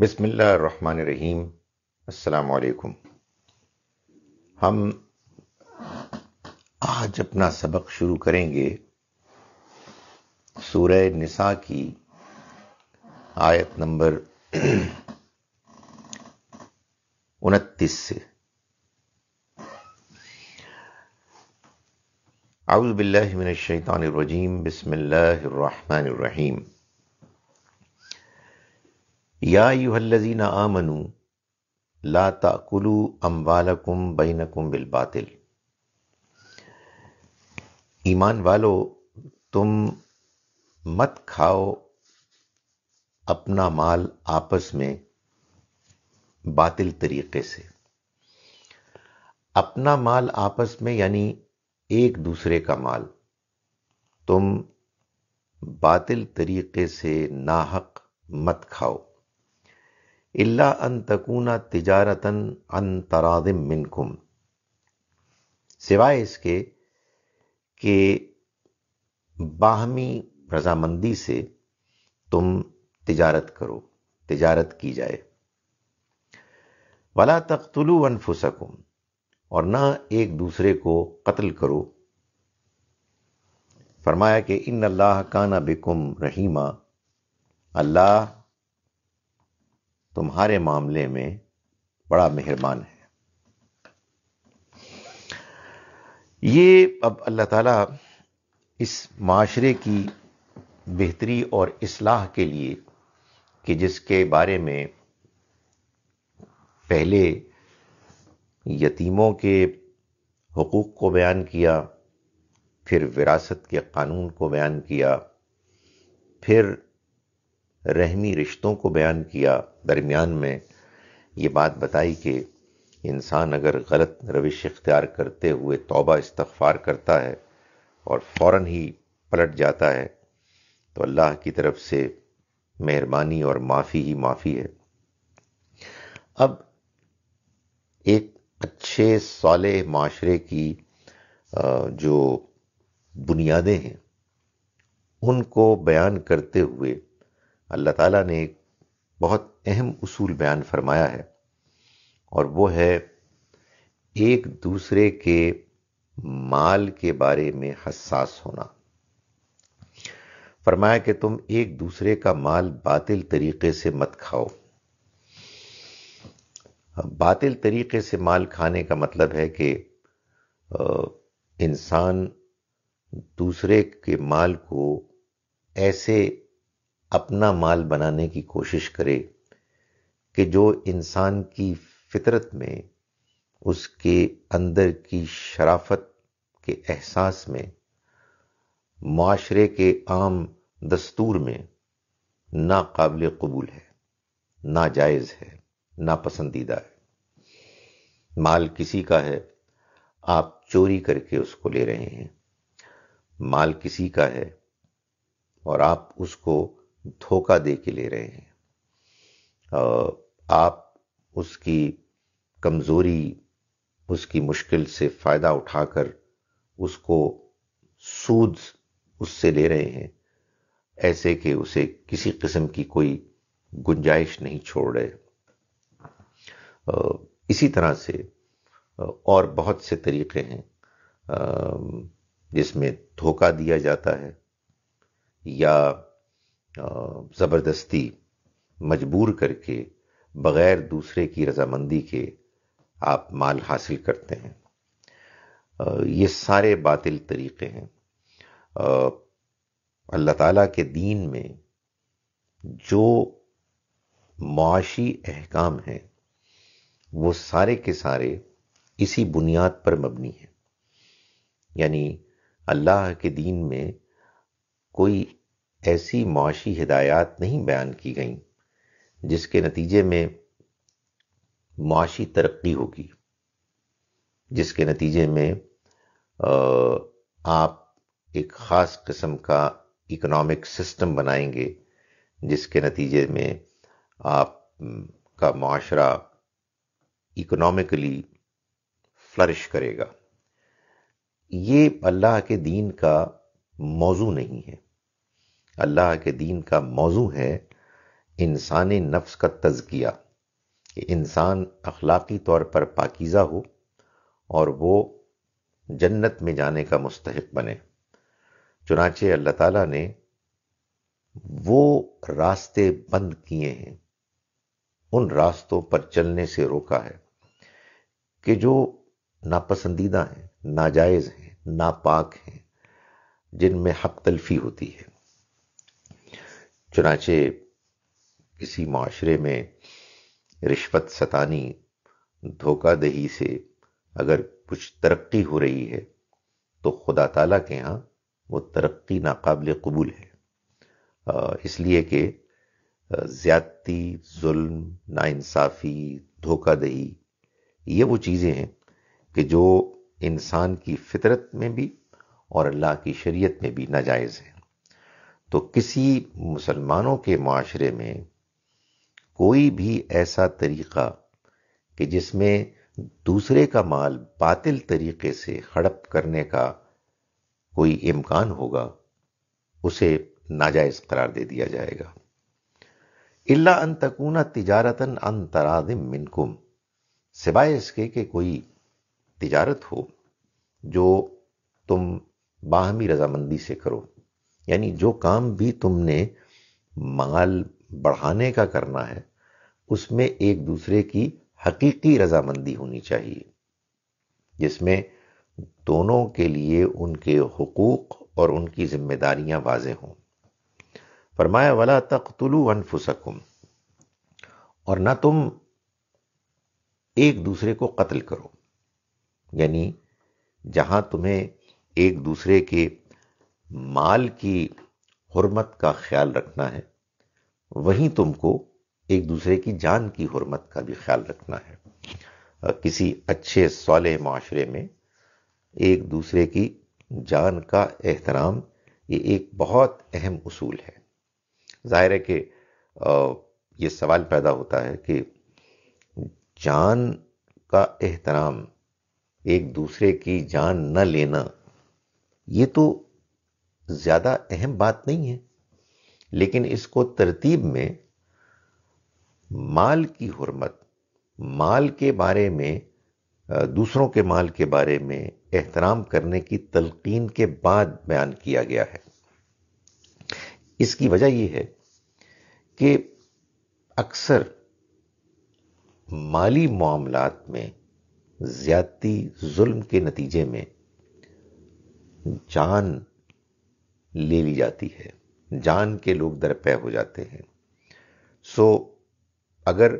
रहीम अलकुम हम आज अपना सबक शुरू करेंगे सूरह निसा की आयत नंबर उनतीस से आउज़बिल्लिमिनशैतानरजीम रहीम या युहल्लजीना आमनु लाता ताकुलू अम्बालकुम बैनकुम बिल बातिल ईमान वालो तुम मत खाओ अपना माल आपस में बातिल तरीके से अपना माल आपस में यानी एक दूसरे का माल तुम बातिल तरीके से नाहक मत खाओ इल्ला अन तकूना तिजारतन अन तरादिम मिनकुम सिवाय इसके कि बाहमी रजामंदी से तुम तिजारत करो तिजारत की जाए वला तख्तलु अनफुसकुम और ना एक दूसरे को कत्ल करो फरमाया कि इन अल्लाह काना बिकुम रहीमा अल्लाह तुम्हारे मामले में बड़ा मेहरबान है ये अब अल्लाह ताला इस माशरे की बेहतरी और इसलाह के लिए कि जिसके बारे में पहले यतीमों के हकूक़ को बयान किया फिर विरासत के कानून को बयान किया फिर रहमी रिश्तों को बयान किया दरमियान में ये बात बताई कि इंसान अगर गलत रविश इख्तियार करते हुए तौबा इस्तफार करता है और फ़ौर ही पलट जाता है तो अल्लाह की तरफ से मेहरबानी और माफ़ी ही माफ़ी है अब एक अच्छे साले माशरे की जो बुनियादें हैं उनको बयान करते हुए अल्लाह ताला ने एक बहुत अहम उसूल बयान फरमाया है और वो है एक दूसरे के माल के बारे में हसास होना फरमाया कि तुम एक दूसरे का माल बातिल तरीके से मत खाओ बातिल तरीके से माल खाने का मतलब है कि इंसान दूसरे के माल को ऐसे अपना माल बनाने की कोशिश करे कि जो इंसान की फितरत में उसके अंदर की शराफत के एहसास में माशरे के आम दस्तूर में नाकबिल कबूल है नाजायज़ है नापसंदीदा है माल किसी का है आप चोरी करके उसको ले रहे हैं माल किसी का है और आप उसको धोखा दे के ले रहे हैं आप उसकी कमज़ोरी उसकी मुश्किल से फ़ायदा उठाकर उसको सूद उससे ले रहे हैं ऐसे कि उसे किसी किस्म की कोई गुंजाइश नहीं छोड़ रहे इसी तरह से और बहुत से तरीक़े हैं जिसमें धोखा दिया जाता है या ज़बरदस्ती मजबूर करके बग़ैर दूसरे की रजामंदी के आप माल हासिल करते हैं ये सारे बातिल तरीक़े हैं अल्लाह ताला के दीन में जो मुआशी अहकाम हैं वो सारे के सारे इसी बुनियाद पर मबनी हैं यानी अल्लाह के दीन में कोई ऐसी मुआशी हिदायत नहीं बयान की गई जिसके नतीजे में मुआशी तरक्की होगी जिसके नतीजे में आप एक ख़ास किस्म का इकोनॉमिक सिस्टम बनाएंगे जिसके नतीजे में आप का माशरा इकोनॉमिकली फ्लरिश करेगा ये अल्लाह के दीन का मौजू नहीं है अल्लाह के दीन का मौजू है इंसानी नफ्स का तजकिया कि इंसान अखलाकी तौर पर पाकिज़ा हो और वो जन्नत में जाने का मुस्तक बने चुनाचे अल्लाह ताला ने वो रास्ते बंद किए हैं उन रास्तों पर चलने से रोका है कि जो नापसंदीदा हैं नाजायज़ हैं नापाक हैं जिनमें हक तलफी होती है चुनाचे किसी माशरे में रिश्वत सतानी धोखा दही से अगर कुछ तरक्की हो रही है तो खुदा ताला के यहाँ वो तरक्की नाकबिल कबूल है इसलिए कि ज़्यादती जुल्म नाइंसाफ़ी दही ये वो चीज़ें हैं कि जो इंसान की फितरत में भी और अल्लाह की शरीयत में भी नाजायज़ हैं तो किसी मुसलमानों के माशरे में कोई भी ऐसा तरीका कि जिसमें दूसरे का माल बातिल तरीके से हड़प करने का कोई इम्कान होगा उसे नाजायज करार दे दिया जाएगा इल्ला अन तकूना तिजारतन अन मिनकुम सिवाय इसके कि कोई तिजारत हो जो तुम बाहमी रजामंदी से करो यानी जो काम भी तुमने माल बढ़ाने का करना है उसमें एक दूसरे की हकीकी रजामंदी होनी चाहिए जिसमें दोनों के लिए उनके हकूक और उनकी जिम्मेदारियां वाज हों फरमाया वाला तख्तलु अनफुसकुम और ना तुम एक दूसरे को कत्ल करो यानी जहां तुम्हें एक दूसरे के माल की हरमत का ख्याल रखना है वहीं तुमको एक दूसरे की जान की हरमत का भी ख्याल रखना है किसी अच्छे सौले माशरे में एक दूसरे की जान का एहतराम ये एक बहुत अहम उसूल है जाहिर है कि ये सवाल पैदा होता है कि जान का एहतराम एक दूसरे की जान न लेना ये तो ज़्यादा अहम बात नहीं है लेकिन इसको तरतीब में माल की हरमत माल के बारे में दूसरों के माल के बारे में एहतराम करने की तलकीन के बाद बयान किया गया है इसकी वजह यह है कि अक्सर माली मामलात में ज्यादती जुल्म के नतीजे में जान ले ली जाती है जान के लोग दरपय हो जाते हैं सो अगर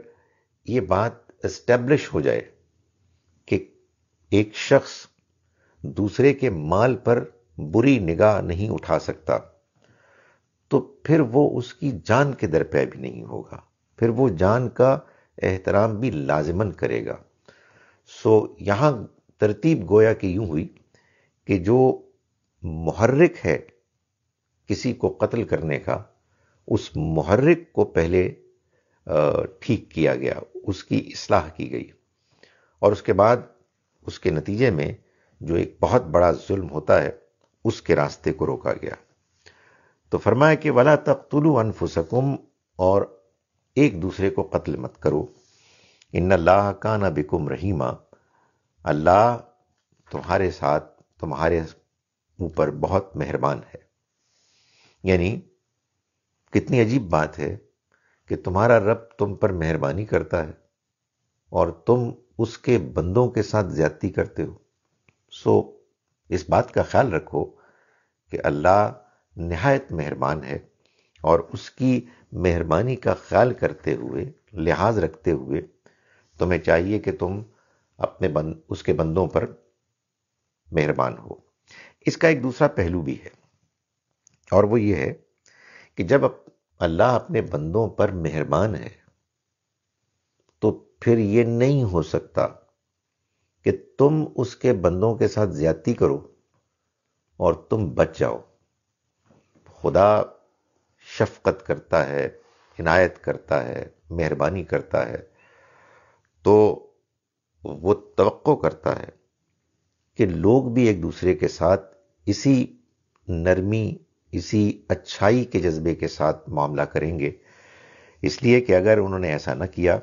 ये बात एस्टेब्लिश हो जाए कि एक शख्स दूसरे के माल पर बुरी निगाह नहीं उठा सकता तो फिर वो उसकी जान के दरपय भी नहीं होगा फिर वो जान का एहतराम भी लाजमन करेगा सो यहां तरतीब गोया की यूं हुई कि जो मुहर्रिक है किसी को कत्ल करने का उस मुहर्रिक को पहले ठीक किया गया उसकी इसलाह की गई और उसके बाद उसके नतीजे में जो एक बहुत बड़ा जुल्म होता है उसके रास्ते को रोका गया तो फरमाया कि वला तख्तुलु अनफुसकुम और एक दूसरे को कत्ल मत करो इन अल्लाह का ना बिकुम रहीमा अल्लाह तुम्हारे साथ तुम्हारे ऊपर बहुत मेहरबान है यानी कितनी अजीब बात है कि तुम्हारा रब तुम पर मेहरबानी करता है और तुम उसके बंदों के साथ ज्यादती करते हो सो इस बात का ख्याल रखो कि अल्लाह नहायत मेहरबान है और उसकी मेहरबानी का ख्याल करते हुए लिहाज रखते हुए तुम्हें चाहिए कि तुम अपने बंद उसके बंदों पर मेहरबान हो इसका एक दूसरा पहलू भी है और वो ये है कि जब अल्लाह अपने बंदों पर मेहरबान है तो फिर ये नहीं हो सकता कि तुम उसके बंदों के साथ ज्यादती करो और तुम बच जाओ खुदा शफकत करता है इनायत करता है मेहरबानी करता है तो वो तो करता है कि लोग भी एक दूसरे के साथ इसी नरमी इसी अच्छाई के जज्बे के साथ मामला करेंगे इसलिए कि अगर उन्होंने ऐसा न किया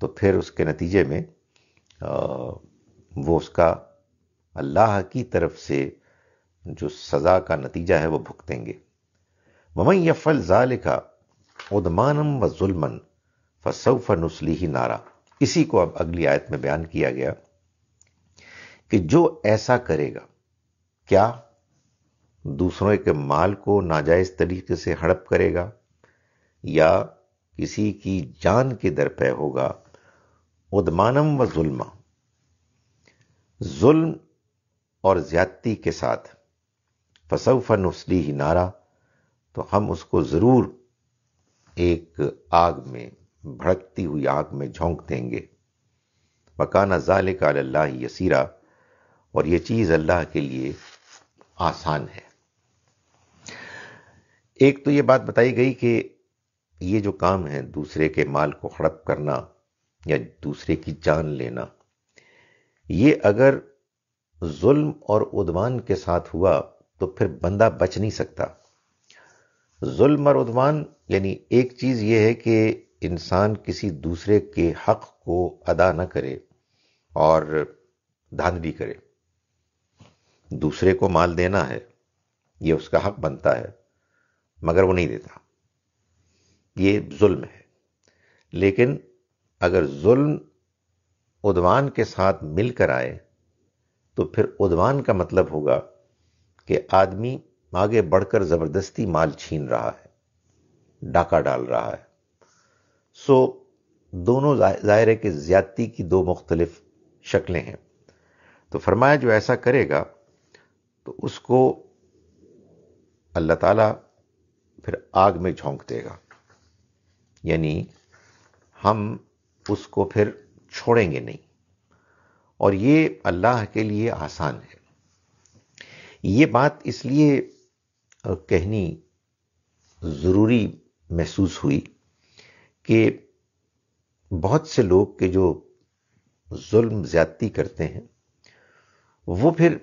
तो फिर उसके नतीजे में वो उसका अल्लाह की तरफ से जो सज़ा का नतीजा है वो भुगतेंगे ममई यफ़ल ज़ालिका उदमानम व जुल्मन फसौफ नुसली ही नारा इसी को अब अगली आयत में बयान किया गया कि जो ऐसा करेगा क्या दूसरों के माल को नाजायज तरीके से हड़प करेगा या किसी की जान के दर पे होगा उदमानम व जुल्मा जुल्म और ज्यादती के साथ फसवफा नुस्ली ही नारा तो हम उसको ज़रूर एक आग में भड़कती हुई आग में झोंक देंगे मकाना ज़ाल का यसीरा और ये चीज़ अल्लाह के लिए आसान है एक तो ये बात बताई गई कि ये जो काम है दूसरे के माल को हड़प करना या दूसरे की जान लेना ये अगर जुल्म और उद्वान के साथ हुआ तो फिर बंदा बच नहीं सकता जुल्म और उद्वान यानी एक चीज ये है कि इंसान किसी दूसरे के हक को अदा ना करे और धांधली करे दूसरे को माल देना है यह उसका हक बनता है मगर वो नहीं देता ये जुल्म है लेकिन अगर जुल्म उद्वान के साथ मिलकर आए तो फिर उद्वान का मतलब होगा कि आदमी आगे बढ़कर ज़बरदस्ती माल छीन रहा है डाका डाल रहा है सो दोनों ज़ाहिर है कि ज़्यादती की दो मुख्तलिफ शक्लें हैं तो फरमाया जो ऐसा करेगा तो उसको अल्लाह ताला फिर आग में झोंक देगा यानी हम उसको फिर छोड़ेंगे नहीं और ये अल्लाह के लिए आसान है ये बात इसलिए कहनी ज़रूरी महसूस हुई कि बहुत से लोग के जो जुल्म ज़्यादती करते हैं वो फिर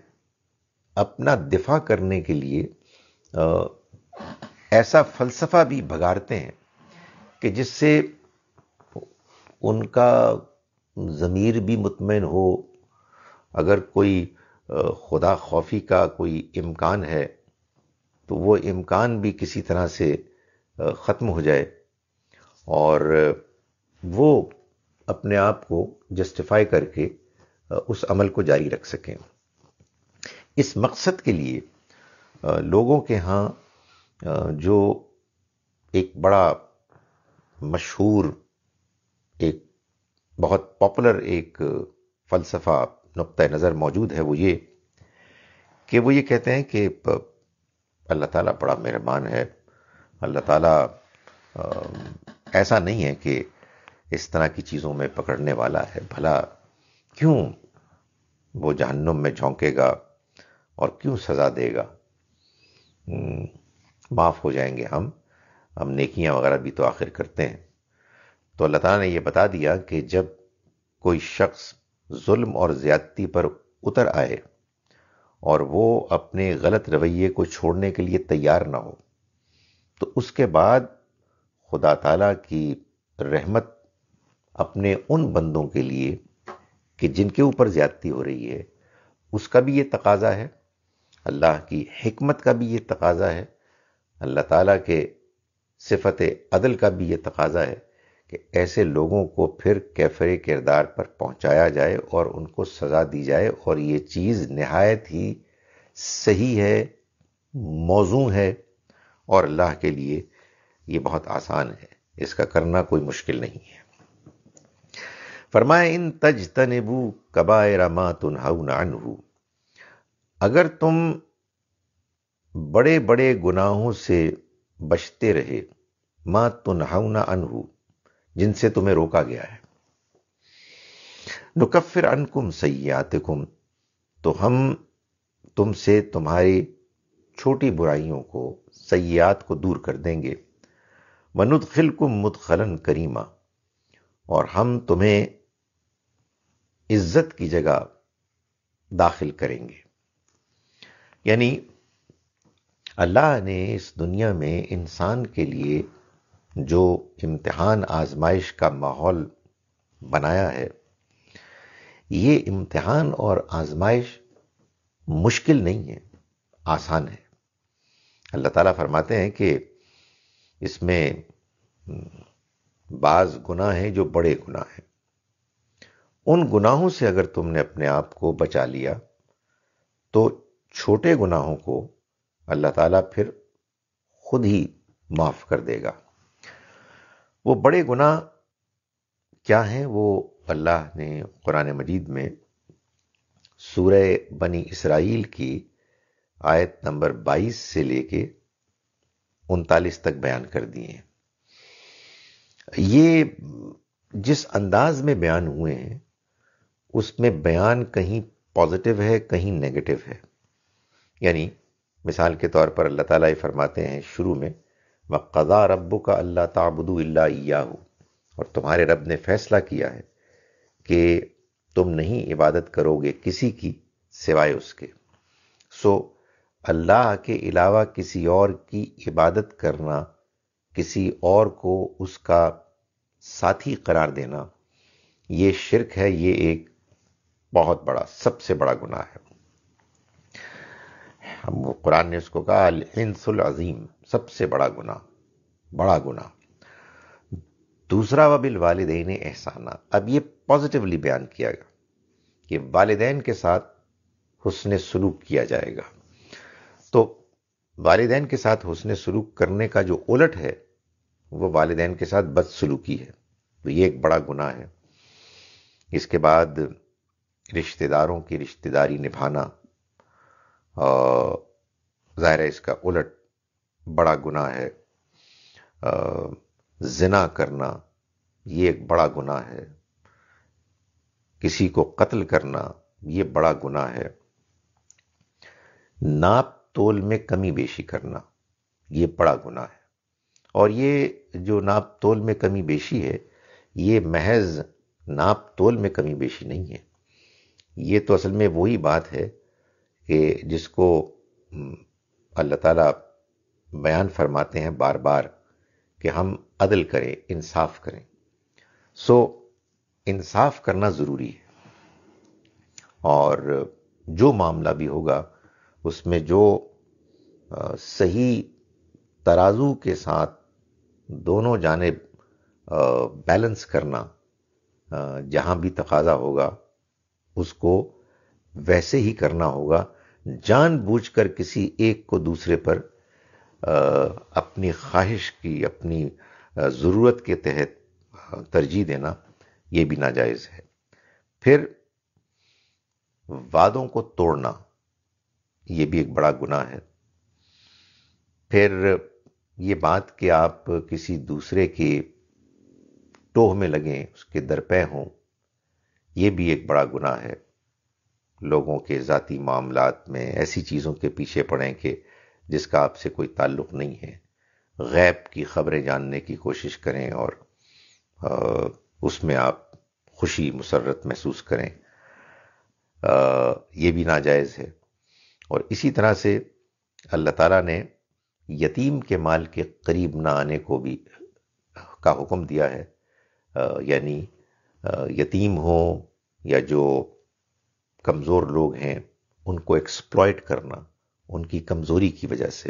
अपना दिफा करने के लिए ऐसा फलसफा भी बगाड़ते हैं कि जिससे उनका ज़मीर भी मुतमिन हो अगर कोई खुदा खौफी का कोई इम्कान है तो वो इम्कान भी किसी तरह से ख़त्म हो जाए और वो अपने आप को जस्टिफाई करके उस अमल को जारी रख सकें इस मकसद के लिए लोगों के यहाँ जो एक बड़ा मशहूर एक बहुत पॉपुलर एक फ़लसफ़ा नुक़ नज़र मौजूद है वो ये कि वो ये कहते हैं कि अल्लाह ताला बड़ा मेहरबान है अल्लाह ताला ऐसा नहीं है कि इस तरह की चीज़ों में पकड़ने वाला है भला क्यों वो जहन्नुम में झोंकेगा और क्यों सज़ा देगा हम्म, माफ़ हो जाएंगे हम हम नेकियां वगैरह भी तो आखिर करते हैं तो अल्लाह ताला ने यह बता दिया कि जब कोई शख्स जुल्म और ज़्यादती पर उतर आए और वो अपने गलत रवैये को छोड़ने के लिए तैयार ना हो तो उसके बाद खुदा ताला की रहमत अपने उन बंदों के लिए कि जिनके ऊपर ज़्यादती हो रही है उसका भी ये तकाजा है अल्लाह की हमत का भी ये तकाजा है अल्लाह ताला के सिफत अदल का भी यह तकाजा है कि ऐसे लोगों को फिर कैफरे किरदार पर पहुंचाया जाए और उनको सज़ा दी जाए और ये चीज़ नहायत ही सही है मौजू है और अल्लाह के लिए ये बहुत आसान है इसका करना कोई मुश्किल नहीं है फरमाए इन तज तनबू कबाए रमा तुनहाउन अगर तुम बड़े बड़े गुनाहों से बचते रहे मां तो तुनहाउना अनहू जिनसे तुम्हें रोका गया है नुकफिर अनकुम कुम तो हम तुमसे तुम्हारी छोटी बुराइयों को सयात को दूर कर देंगे वनुदखिल कुम मुदखलन करीमा और हम तुम्हें इज्जत की जगह दाखिल करेंगे यानी अल्लाह ने इस दुनिया में इंसान के लिए जो इम्तहान आजमाइश का माहौल बनाया है ये इम्तहान और आजमाइश मुश्किल नहीं है आसान है अल्लाह ताला फरमाते हैं कि इसमें बाज गुनाह हैं जो बड़े गुनाह हैं उन गुनाहों से अगर तुमने अपने आप को बचा लिया तो छोटे गुनाहों को अल्लाह ताला फिर खुद ही माफ कर देगा वो बड़े गुनाह क्या हैं वो अल्लाह ने कुरान मजीद में सूरह बनी इसराइल की आयत नंबर 22 से लेके उनतालीस तक बयान कर दिए हैं ये जिस अंदाज में बयान हुए हैं उसमें बयान कहीं पॉजिटिव है कहीं नेगेटिव है यानी मिसाल के तौर पर अल्लाह ताला फरमाते हैं शुरू में वक़ा रब का अल्लाह ताबुदू अल्लाह और तुम्हारे रब ने फैसला किया है कि तुम नहीं इबादत करोगे किसी की सिवाय उसके सो अल्लाह के अलावा किसी और की इबादत करना किसी और को उसका साथी करार देना ये शिरक है ये एक बहुत बड़ा सबसे बड़ा गुनाह है हम कुरान ने उसको कहा अल अजीम सबसे बड़ा गुना बड़ा गुना दूसरा वबिल वालदेन एहसाना अब ये पॉजिटिवली बयान किया गया कि वालदेन के साथ हुसन सलूक किया जाएगा तो वालदेन के साथ हुसन सलूक करने का जो उलट है वो वालदेन के साथ बदसलूकी है तो ये एक बड़ा गुना है इसके बाद रिश्तेदारों की रिश्तेदारी निभाना ज़ाहिर इसका उलट बड़ा गुना है जिना करना ये एक बड़ा गुना है किसी को कत्ल करना ये बड़ा गुना है नाप तोल में कमी बेशी करना ये बड़ा गुना है और ये जो नाप तोल में कमी बेशी है ये महज नाप तोल में कमी बेशी नहीं है ये तो असल में वही बात है कि जिसको अल्लाह ताला बयान फरमाते हैं बार बार कि हम अदल करें इंसाफ करें सो इंसाफ करना ज़रूरी है और जो मामला भी होगा उसमें जो सही तराजू के साथ दोनों जानब बैलेंस करना जहाँ भी तकाजा होगा उसको वैसे ही करना होगा जानबूझकर किसी एक को दूसरे पर अपनी ख्वाहिश की अपनी ज़रूरत के तहत तरजीह देना ये भी नाजायज़ है फिर वादों को तोड़ना ये भी एक बड़ा गुनाह है फिर ये बात कि आप किसी दूसरे के टोह में लगें उसके दरपे हों ये भी एक बड़ा गुनाह है लोगों के ज़ाती मामला में ऐसी चीज़ों के पीछे पड़ें कि जिसका आपसे कोई ताल्लुक़ नहीं है गैप की खबरें जानने की कोशिश करें और आ, उसमें आप खुशी मुसरत महसूस करें आ, ये भी नाजायज़ है और इसी तरह से अल्लाह ताला ने यतीम के माल के करीब ना आने को भी का हुक्म दिया है यानी यतीम हो या जो कमज़ोर लोग हैं उनको एक्सप्लॉयट करना उनकी कमज़ोरी की वजह से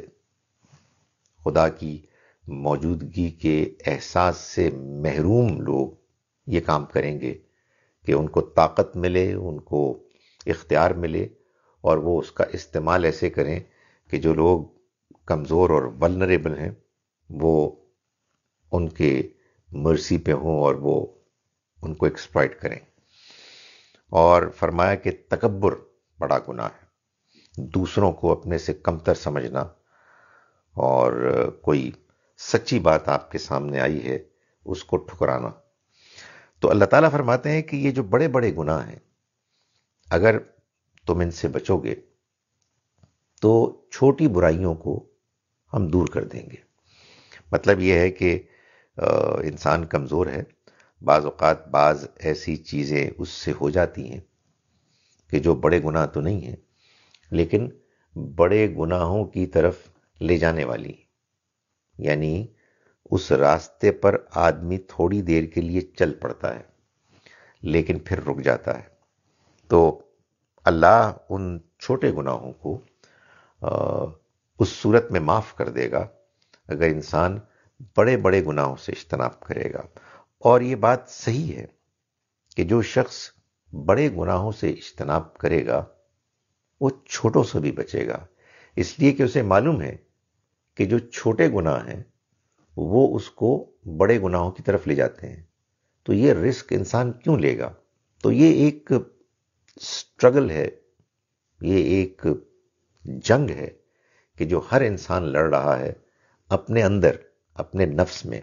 खुदा की मौजूदगी के एहसास से महरूम लोग ये काम करेंगे कि उनको ताकत मिले उनको इख्तियार मिले और वो उसका इस्तेमाल ऐसे करें कि जो लोग कमज़ोर और वलनरेबल हैं वो उनके मर्सी पे हों और वो उनको एक्सप्लॉयट करें और फरमाया कि तकबर बड़ा गुना है दूसरों को अपने से कमतर समझना और कोई सच्ची बात आपके सामने आई है उसको ठुकराना तो अल्लाह ताला फरमाते हैं कि ये जो बड़े बड़े गुनाह हैं अगर तुम इनसे बचोगे तो छोटी बुराइयों को हम दूर कर देंगे मतलब यह है कि इंसान कमज़ोर है बाज़ात बाज़ ऐसी चीज़ें उससे हो जाती हैं कि जो बड़े गुनाह तो नहीं है लेकिन बड़े गुनाहों की तरफ ले जाने वाली यानी उस रास्ते पर आदमी थोड़ी देर के लिए चल पड़ता है लेकिन फिर रुक जाता है तो अल्लाह उन छोटे गुनाहों को आ, उस सूरत में माफ़ कर देगा अगर इंसान बड़े बड़े गुनाहों से इज्तनाफ करेगा और ये बात सही है कि जो शख्स बड़े गुनाहों से इज्तनाब करेगा वो छोटों से भी बचेगा इसलिए कि उसे मालूम है कि जो छोटे गुनाह हैं वो उसको बड़े गुनाहों की तरफ ले जाते हैं तो ये रिस्क इंसान क्यों लेगा तो ये एक स्ट्रगल है ये एक जंग है कि जो हर इंसान लड़ रहा है अपने अंदर अपने नफ्स में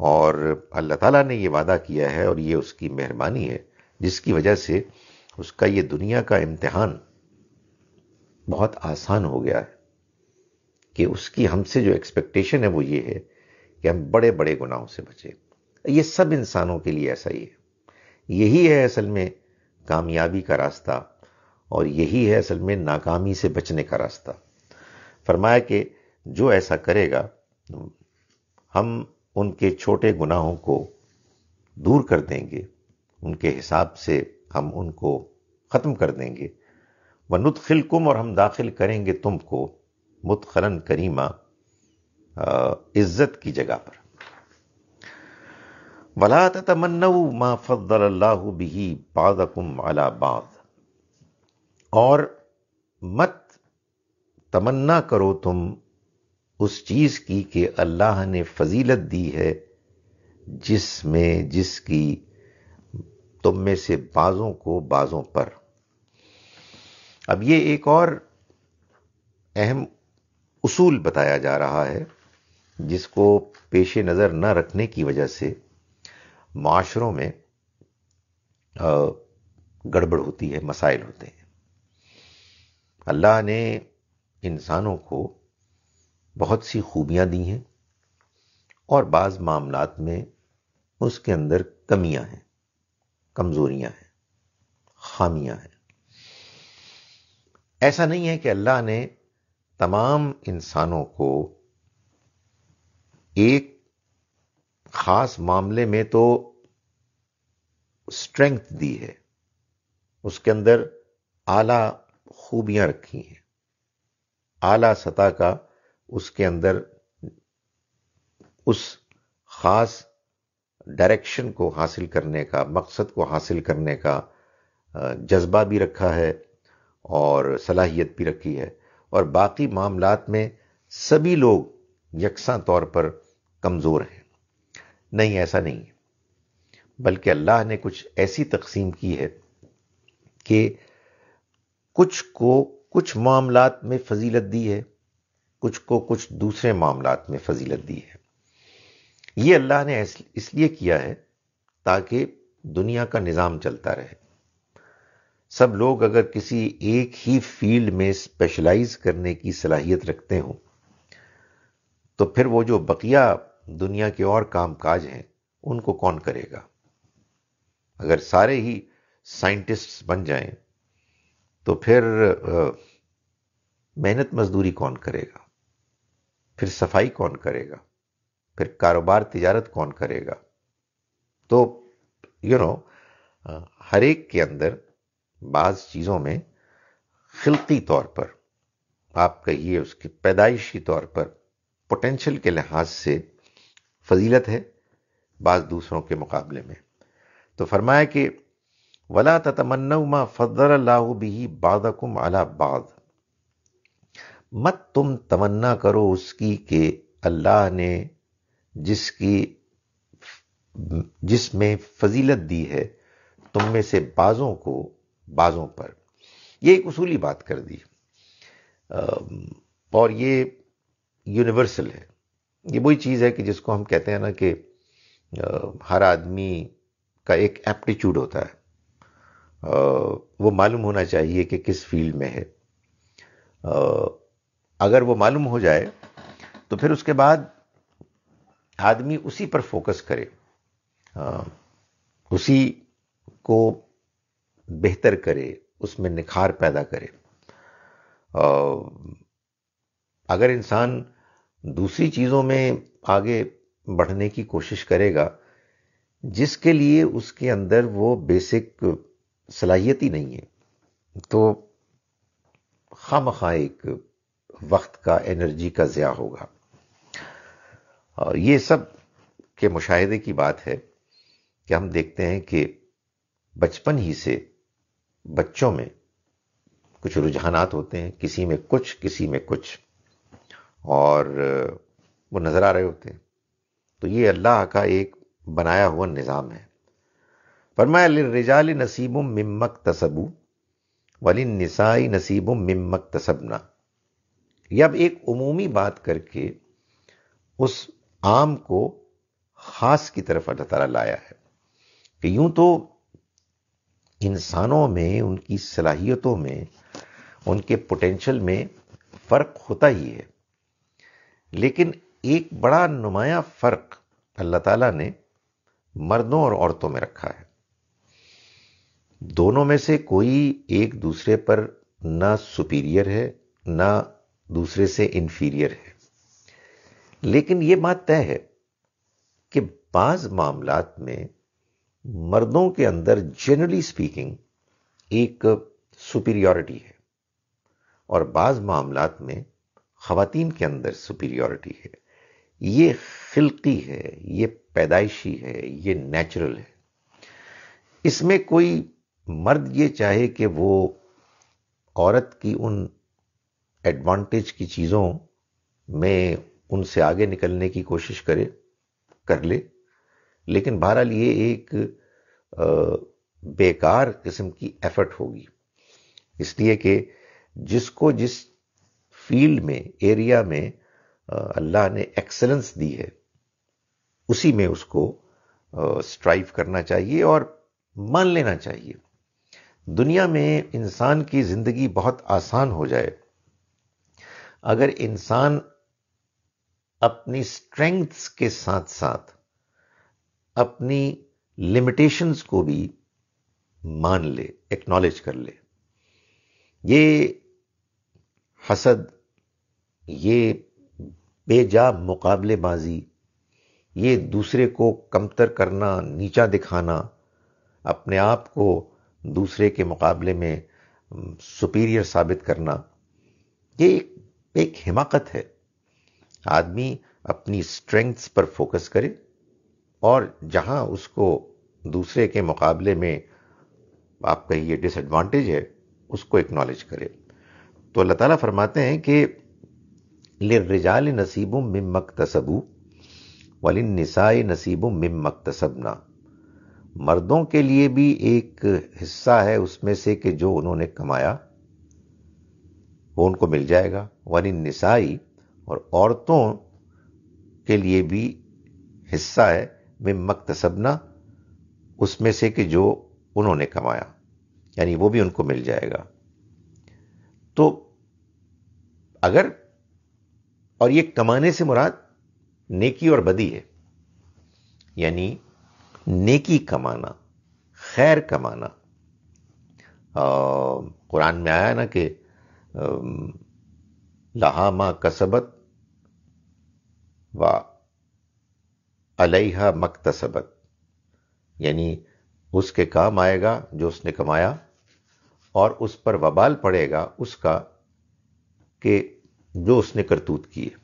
और अल्लाह ताला ने ये वादा किया है और ये उसकी मेहरबानी है जिसकी वजह से उसका ये दुनिया का इम्तहान बहुत आसान हो गया है कि उसकी हमसे जो एक्सपेक्टेशन है वो ये है कि हम बड़े बड़े गुनाहों से बचें ये सब इंसानों के लिए ऐसा ही है यही है असल में कामयाबी का रास्ता और यही है असल में नाकामी से बचने का रास्ता फरमाया कि जो ऐसा करेगा हम उनके छोटे गुनाहों को दूर कर देंगे उनके हिसाब से हम उनको ख़त्म कर देंगे व नुतखिल कुम और हम दाखिल करेंगे तुमको मुतखलन करीमा इज्जत की जगह पर वला तमन्नऊ मा फद्दल्लाहु बिही बादकुम अला बाद और मत तमन्ना करो तुम उस चीज की कि अल्लाह ने फजीलत दी है जिसमें जिसकी तुम में से बाजों को बाजों पर अब ये एक और अहम उसूल बताया जा रहा है जिसको पेश नज़र न रखने की वजह से माशरों में गड़बड़ होती है मसाइल होते हैं अल्लाह ने इंसानों को बहुत सी खूबियां दी हैं और बाज़ मामला में उसके अंदर कमियां हैं कमज़ोरियां हैं खामियां हैं ऐसा नहीं है कि अल्लाह ने तमाम इंसानों को एक खास मामले में तो स्ट्रेंथ दी है उसके अंदर आला खूबियां रखी हैं आला सतह का उसके अंदर उस ख़ास डायरेक्शन को हासिल करने का मकसद को हासिल करने का जज्बा भी रखा है और सलाहियत भी रखी है और बाकी मामलात में सभी लोग यकसा तौर पर कमज़ोर हैं नहीं ऐसा नहीं बल्कि अल्लाह ने कुछ ऐसी तकसीम की है कि कुछ को कुछ मामलात में फजीलत दी है कुछ को कुछ दूसरे मामलात में फजीलत दी है यह अल्लाह ने इसलिए किया है ताकि दुनिया का निज़ाम चलता रहे सब लोग अगर किसी एक ही फील्ड में स्पेशलाइज करने की सलाहियत रखते हो तो फिर वो जो बकिया दुनिया के और काम काज हैं उनको कौन करेगा अगर सारे ही साइंटिस्ट बन जाएं तो फिर मेहनत मजदूरी कौन करेगा फिर सफाई कौन करेगा फिर कारोबार तिजारत कौन करेगा तो यू you नो know, हर एक के अंदर बाज चीज़ों में खिलती तौर पर आप कहिए उसके पैदाइशी तौर पर पोटेंशियल के लिहाज से फजीलत है बाज दूसरों के मुकाबले में तो फरमाया कि वला मा फजर अल्लाह भी बादकुम अला बाद मत तुम तमन्ना करो उसकी के अल्लाह ने जिसकी जिसमें फजीलत दी है तुम में से बाज़ों को बाज़ों पर ये एक उसूली बात कर दी और ये यूनिवर्सल है ये वही चीज़ है कि जिसको हम कहते हैं ना कि हर आदमी का एक एप्टीट्यूड होता है वो मालूम होना चाहिए कि किस फील्ड में है अगर वो मालूम हो जाए तो फिर उसके बाद आदमी उसी पर फोकस करे आ, हाँ, उसी को बेहतर करे उसमें निखार पैदा करे आ, अगर इंसान दूसरी चीज़ों में आगे बढ़ने की कोशिश करेगा जिसके लिए उसके अंदर वो बेसिक सलाहियत ही नहीं है तो खाम खा एक वक्त का एनर्जी का जिया होगा और यह सब के मुशाहदे की बात है कि हम देखते हैं कि बचपन ही से बच्चों में कुछ रुझाना होते हैं किसी में कुछ किसी में कुछ और वो नज़र आ रहे होते हैं तो ये अल्लाह का एक बनाया हुआ निज़ाम है फरमाया रिजाल नसीबों मिम्मक तसबू वाली निसाई नसीब मिम्मक तसबना या एक उमूमी बात करके उस आम को खास की तरफ अल्लाह तला लाया है कि यूं तो इंसानों में उनकी सलाहियतों में उनके पोटेंशियल में फ़र्क होता ही है लेकिन एक बड़ा नुमाया फ़र्क अल्लाह ताला ने मर्दों और औरतों में रखा है दोनों में से कोई एक दूसरे पर ना सुपीरियर है ना दूसरे से इंफीरियर है लेकिन यह बात तय है कि बाज मामलात में मर्दों के अंदर जनरली स्पीकिंग एक सुपीरियोरिटी है और बाज मामलात में खातन के अंदर सुपीरियोरिटी है ये खिलती है ये पैदाइशी है ये नेचुरल है इसमें कोई मर्द ये चाहे कि वो औरत की उन एडवांटेज की चीज़ों में उनसे आगे निकलने की कोशिश करे कर ले लेकिन बहरहाल ये एक बेकार किस्म की एफर्ट होगी इसलिए कि जिसको जिस फील्ड में एरिया में अल्लाह ने एक्सेलेंस दी है उसी में उसको स्ट्राइव करना चाहिए और मान लेना चाहिए दुनिया में इंसान की ज़िंदगी बहुत आसान हो जाए अगर इंसान अपनी स्ट्रेंथ्स के साथ साथ अपनी लिमिटेशंस को भी मान ले एक्नॉलेज कर ले ये हसद ये बेजा मुकाबलेबाजी ये दूसरे को कमतर करना नीचा दिखाना अपने आप को दूसरे के मुकाबले में सुपीरियर साबित करना ये एक एक हिमाकत है आदमी अपनी स्ट्रेंथ्स पर फोकस करे और जहां उसको दूसरे के मुकाबले में आप कहिए डिसएडवांटेज है उसको एक्नॉलेज करे तो अल्लाह ताला फरमाते हैं कि ले रिजाल नसीबों मिम मकतसबू वाली निसाए नसीबों मिम मकतसबना मर्दों के लिए भी एक हिस्सा है उसमें से कि जो उन्होंने कमाया वो उनको मिल जाएगा वानी निसाई और औरतों के लिए भी हिस्सा है में सबना उसमें से कि जो उन्होंने कमाया यानी वो भी उनको मिल जाएगा तो अगर और ये कमाने से मुराद नेकी और बदी है यानी नेकी कमाना खैर कमाना कुरान में आया ना कि लहा मा कसबत व अलैहा मकतसबत यानी उसके काम आएगा जो उसने कमाया और उस पर वबाल पड़ेगा उसका कि जो उसने करतूत किए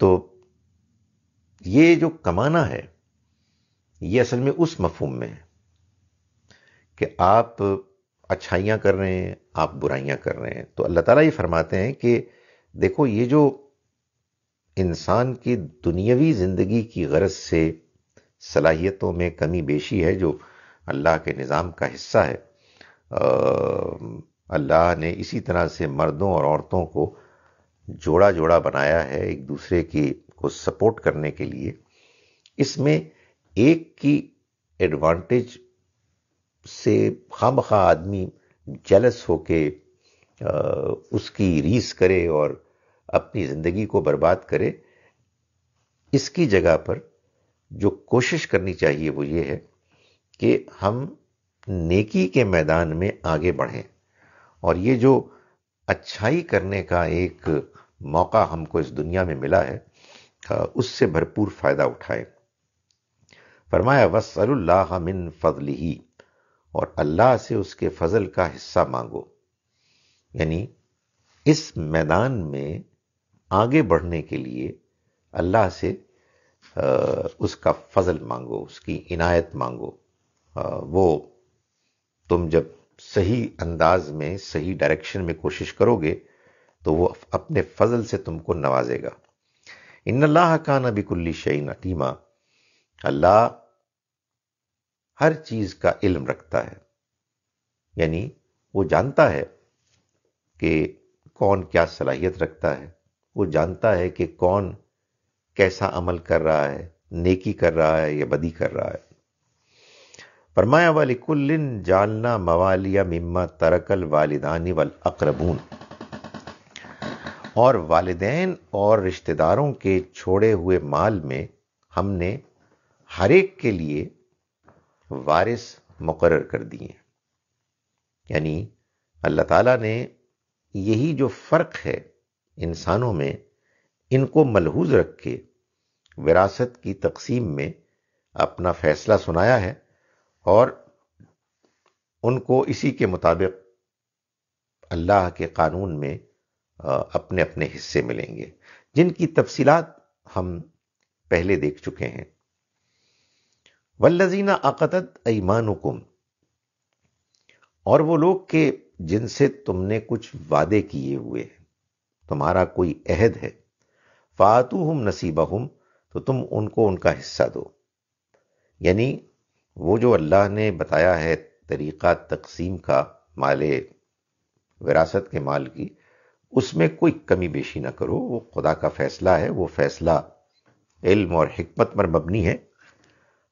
तो ये जो कमाना है ये असल में उस मफहम में है कि आप अच्छाइयाँ कर रहे हैं आप बुराइयाँ कर रहे हैं तो अल्लाह ताला ये फरमाते हैं कि देखो ये जो इंसान की दुनियावी ज़िंदगी की गरज से सलाहियतों में कमी बेशी है जो अल्लाह के निज़ाम का हिस्सा है अल्लाह ने इसी तरह से मर्दों और औरतों को जोड़ा जोड़ा बनाया है एक दूसरे की को सपोर्ट करने के लिए इसमें एक की एडवांटेज से खाम खा आदमी जलस होके उसकी रीस करे और अपनी ज़िंदगी को बर्बाद करे इसकी जगह पर जो कोशिश करनी चाहिए वो ये है कि हम नेकी के मैदान में आगे बढ़ें और ये जो अच्छाई करने का एक मौका हमको इस दुनिया में मिला है उससे भरपूर फ़ायदा उठाएं फरमाया वसल्ला मिन फजल ही और अल्लाह से उसके फजल का हिस्सा मांगो यानी इस मैदान में आगे बढ़ने के लिए अल्लाह से उसका फजल मांगो उसकी इनायत मांगो वो तुम जब सही अंदाज में सही डायरेक्शन में कोशिश करोगे तो वो अपने फजल से तुमको नवाजेगा इन अल्लाह का नबी कुल्ली शहीन अटीमा अल्लाह हर चीज का इल्म रखता है यानी वो जानता है कि कौन क्या सलाहियत रखता है वो जानता है कि कौन कैसा अमल कर रहा है नेकी कर रहा है या बदी कर रहा है फरमाया वाली कुल्लिन जालना मवालिया मिम्मा तरकल वालिदानी वाल अकरबून और वालदेन और रिश्तेदारों के छोड़े हुए माल में हमने हर एक के लिए वारिस मुकर कर दिए यानी अल्लाह ताला ने यही जो फ़र्क है इंसानों में इनको मलहूज रख के विरासत की तकसीम में अपना फैसला सुनाया है और उनको इसी के मुताबिक अल्लाह के कानून में अपने अपने हिस्से मिलेंगे जिनकी तफसीलात हम पहले देख चुके हैं वल्लजीना ईमान हुकुम और वो लोग के जिनसे तुमने कुछ वादे किए हुए हैं तुम्हारा कोई अहद है फातू हम नसीबा हम तो तुम उनको उनका हिस्सा दो यानी वो जो अल्लाह ने बताया है तरीका तकसीम का माले विरासत के माल की उसमें कोई कमी बेशी ना करो वो खुदा का फैसला है वो फैसला इल्म और हिकमत पर मबनी है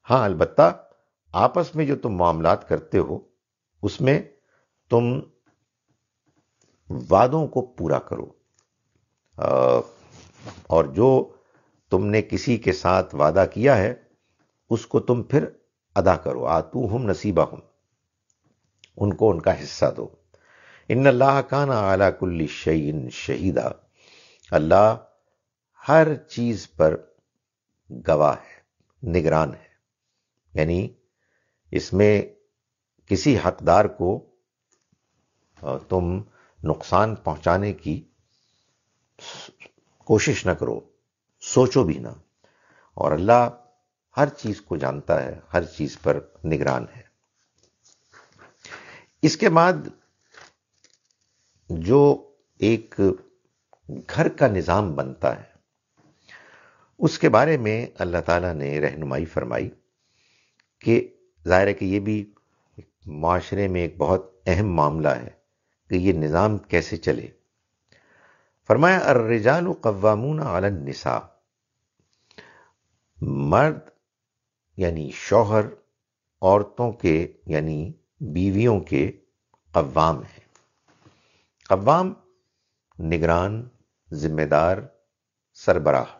हाँ अलबत्ता आपस में जो तुम मामलात करते हो उसमें तुम वादों को पूरा करो और जो तुमने किसी के साथ वादा किया है उसको तुम फिर अदा करो आतू हम नसीबा हम उनको उनका हिस्सा दो इन अल्लाह काना आला कुल्ली शहीन शहीदा अल्लाह हर चीज पर गवाह है निगरान है यानी इसमें किसी हकदार को तुम नुकसान पहुंचाने की कोशिश ना करो सोचो भी ना और अल्लाह हर चीज को जानता है हर चीज पर निगरान है इसके बाद जो एक घर का निज़ाम बनता है उसके बारे में अल्लाह ताला ने रहनुमाई फरमाई कि ज़ाहिर है कि ये भी माशरे में एक बहुत अहम मामला है कि ये निज़ाम कैसे चले फरमाया अर्रजाल कवामून आलन निसा मर्द यानी शौहर औरतों के यानी बीवियों के कवाम हैं कवाम निगरान जिम्मेदार सरबराह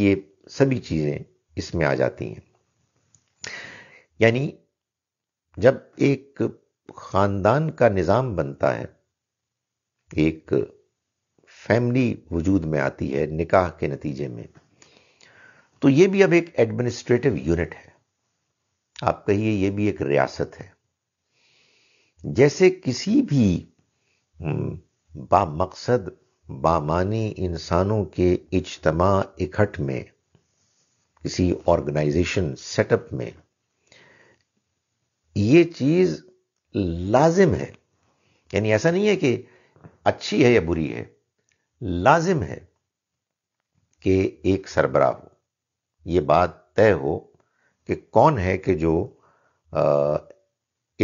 ये सभी चीज़ें इसमें आ जाती हैं यानी जब एक खानदान का निज़ाम बनता है एक फैमिली वजूद में आती है निकाह के नतीजे में तो यह भी अब एक एडमिनिस्ट्रेटिव यूनिट है आप कहिए यह भी एक रियासत है जैसे किसी भी हम्म, बामकसद बामानी इंसानों के इजतमा इकट्ठ में किसी ऑर्गेनाइजेशन सेटअप में ये चीज लाजिम है यानी ऐसा नहीं है कि अच्छी है या बुरी है लाजिम है कि एक सरबरा हो ये बात तय हो कि कौन है कि जो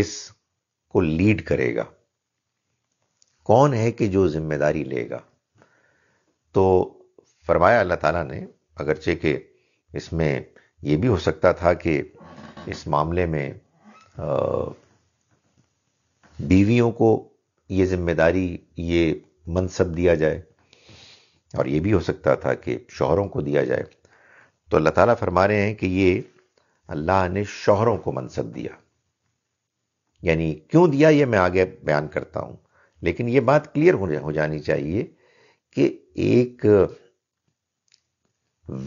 इस को लीड करेगा कौन है कि जो जिम्मेदारी लेगा तो फरमाया अल्लाह ताला ने अगरचे के इसमें यह भी हो सकता था कि इस मामले में बीवियों को ये जिम्मेदारी ये मनसब दिया जाए और ये भी हो सकता था कि शोहरों को दिया जाए तो अल्लाह ताला फरमा रहे हैं कि ये अल्लाह ने शोहरों को मनसब दिया यानी क्यों दिया ये मैं आगे बयान करता हूं लेकिन ये बात क्लियर हो जानी चाहिए कि एक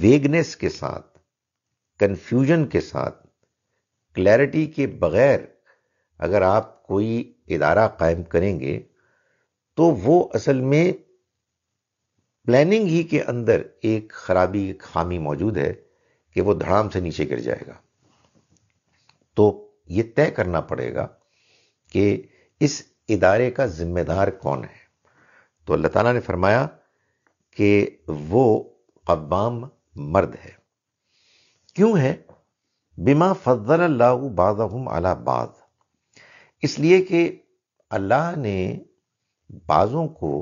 वेगनेस के साथ कंफ्यूजन के साथ क्लैरिटी के बगैर अगर आप कोई इदारा कायम करेंगे तो वो असल में प्लानिंग ही के अंदर एक खराबी एक खामी मौजूद है कि वो धड़ाम से नीचे गिर जाएगा तो ये तय करना पड़ेगा कि इस इदारे का जिम्मेदार कौन है तो अल्लाह ताला ने फरमाया कि वो अब्बाम मर्द है क्यों है बिमा फजल बादहम अला बाद इसलिए कि अल्लाह ने बाज़ों को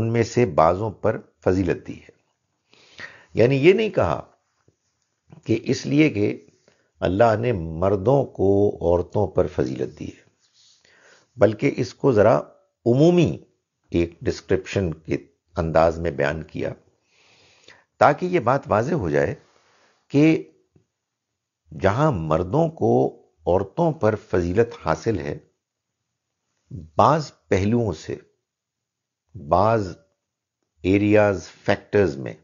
उनमें से बाज़ों पर फजीलत दी है यानी ये नहीं कहा कि इसलिए कि अल्लाह ने मर्दों को औरतों पर फजीलत दी है बल्कि इसको ज़रा उमूमी एक डिस्क्रिप्शन के अंदाज में बयान किया ताकि ये बात वाज हो जाए कि जहां मर्दों को औरतों पर फजीलत हासिल है बाज पहलुओं से बाज एरियाज फैक्टर्स में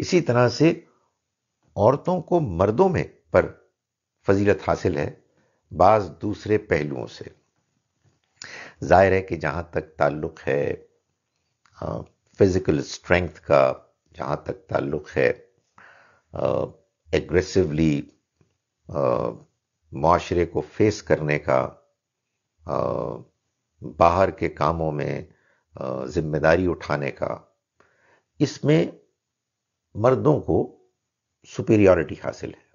इसी तरह से औरतों को मर्दों में पर फजीलत हासिल है बाज दूसरे पहलुओं से जाहिर है कि जहां तक ताल्लुक है फिज़िकल स्ट्रेंथ का जहां तक ताल्लुक है एग्रेसिवली माशरे को फेस करने का आ, बाहर के कामों में जिम्मेदारी उठाने का इसमें मर्दों को सुपेरियॉरिटी हासिल है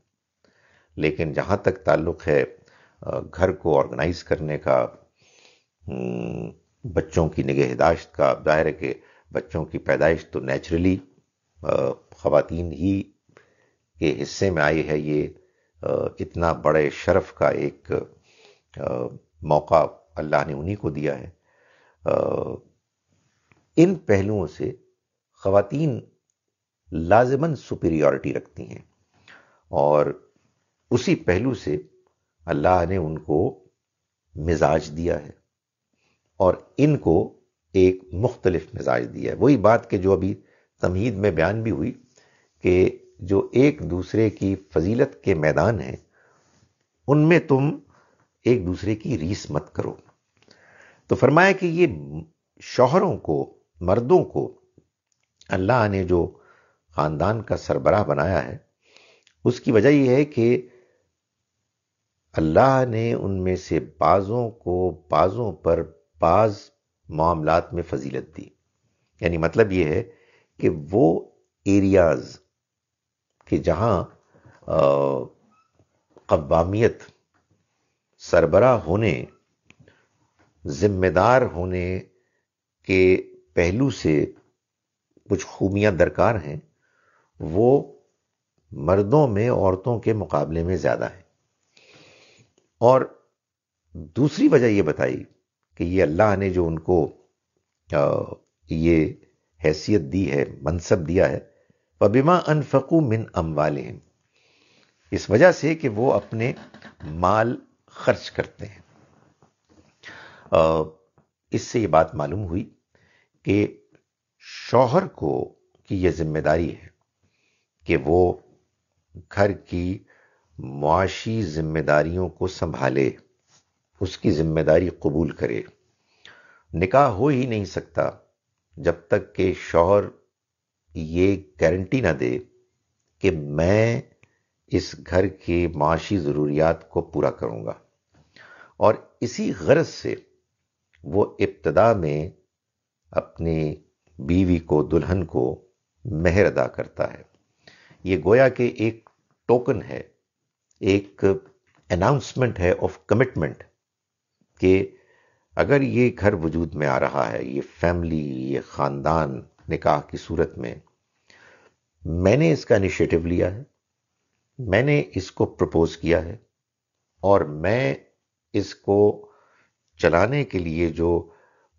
लेकिन जहाँ तक ताल्लुक है घर को ऑर्गेनाइज करने का बच्चों की निगहदाश्त का दायरे के बच्चों की पैदाइश तो नेचुरली खातन ही के हिस्से में आई है ये इतना बड़े शरफ का एक मौका अल्लाह ने उन्हीं को दिया है इन पहलुओं से खातन लाजमन सुपीरियॉरिटी रखती हैं और उसी पहलू से अल्लाह ने उनको मिजाज दिया है और इनको एक मुख्तलिफ मिजाज दिया है वही बात के जो अभी तमहीद में बयान भी हुई जो एक दूसरे की फजीलत के मैदान हैं उनमें तुम एक दूसरे की रीस मत करो तो फरमाया कि ये शोहरों को मर्दों को अल्लाह ने जो खानदान का सरबराह बनाया है उसकी वजह यह है कि अल्लाह ने उनमें से बाज़ों को बाज़ों पर बाज़ मामलात में फजीलत दी यानी मतलब यह है कि वो एरियाज़ कि जहां कवामियत सरबरा होने जिम्मेदार होने के पहलू से कुछ खूबियां दरकार हैं वो मर्दों में औरतों के मुकाबले में ज़्यादा है और दूसरी वजह यह बताई कि ये अल्लाह ने जो उनको ये हैसियत दी है मनसब दिया है पबिमा अनफकू मिन अम्वालिम इस वजह से कि वो अपने माल खर्च करते हैं इससे ये बात मालूम हुई कि शौहर को की यह जिम्मेदारी है कि वो घर की मुआशी जिम्मेदारियों को संभाले उसकी जिम्मेदारी कबूल करे निकाह हो ही नहीं सकता जब तक कि शौहर ये गारंटी ना दे कि मैं इस घर के माशी ज़रूरियात को पूरा करूँगा और इसी गरज से वो इब्तदा में अपनी बीवी को दुल्हन को मेहर अदा करता है ये गोया के एक टोकन है एक अनाउंसमेंट है ऑफ कमिटमेंट कि अगर ये घर वजूद में आ रहा है ये फैमिली ये ख़ानदान निकाह की सूरत में मैंने इसका इनिशिएटिव लिया है मैंने इसको प्रपोज किया है और मैं इसको चलाने के लिए जो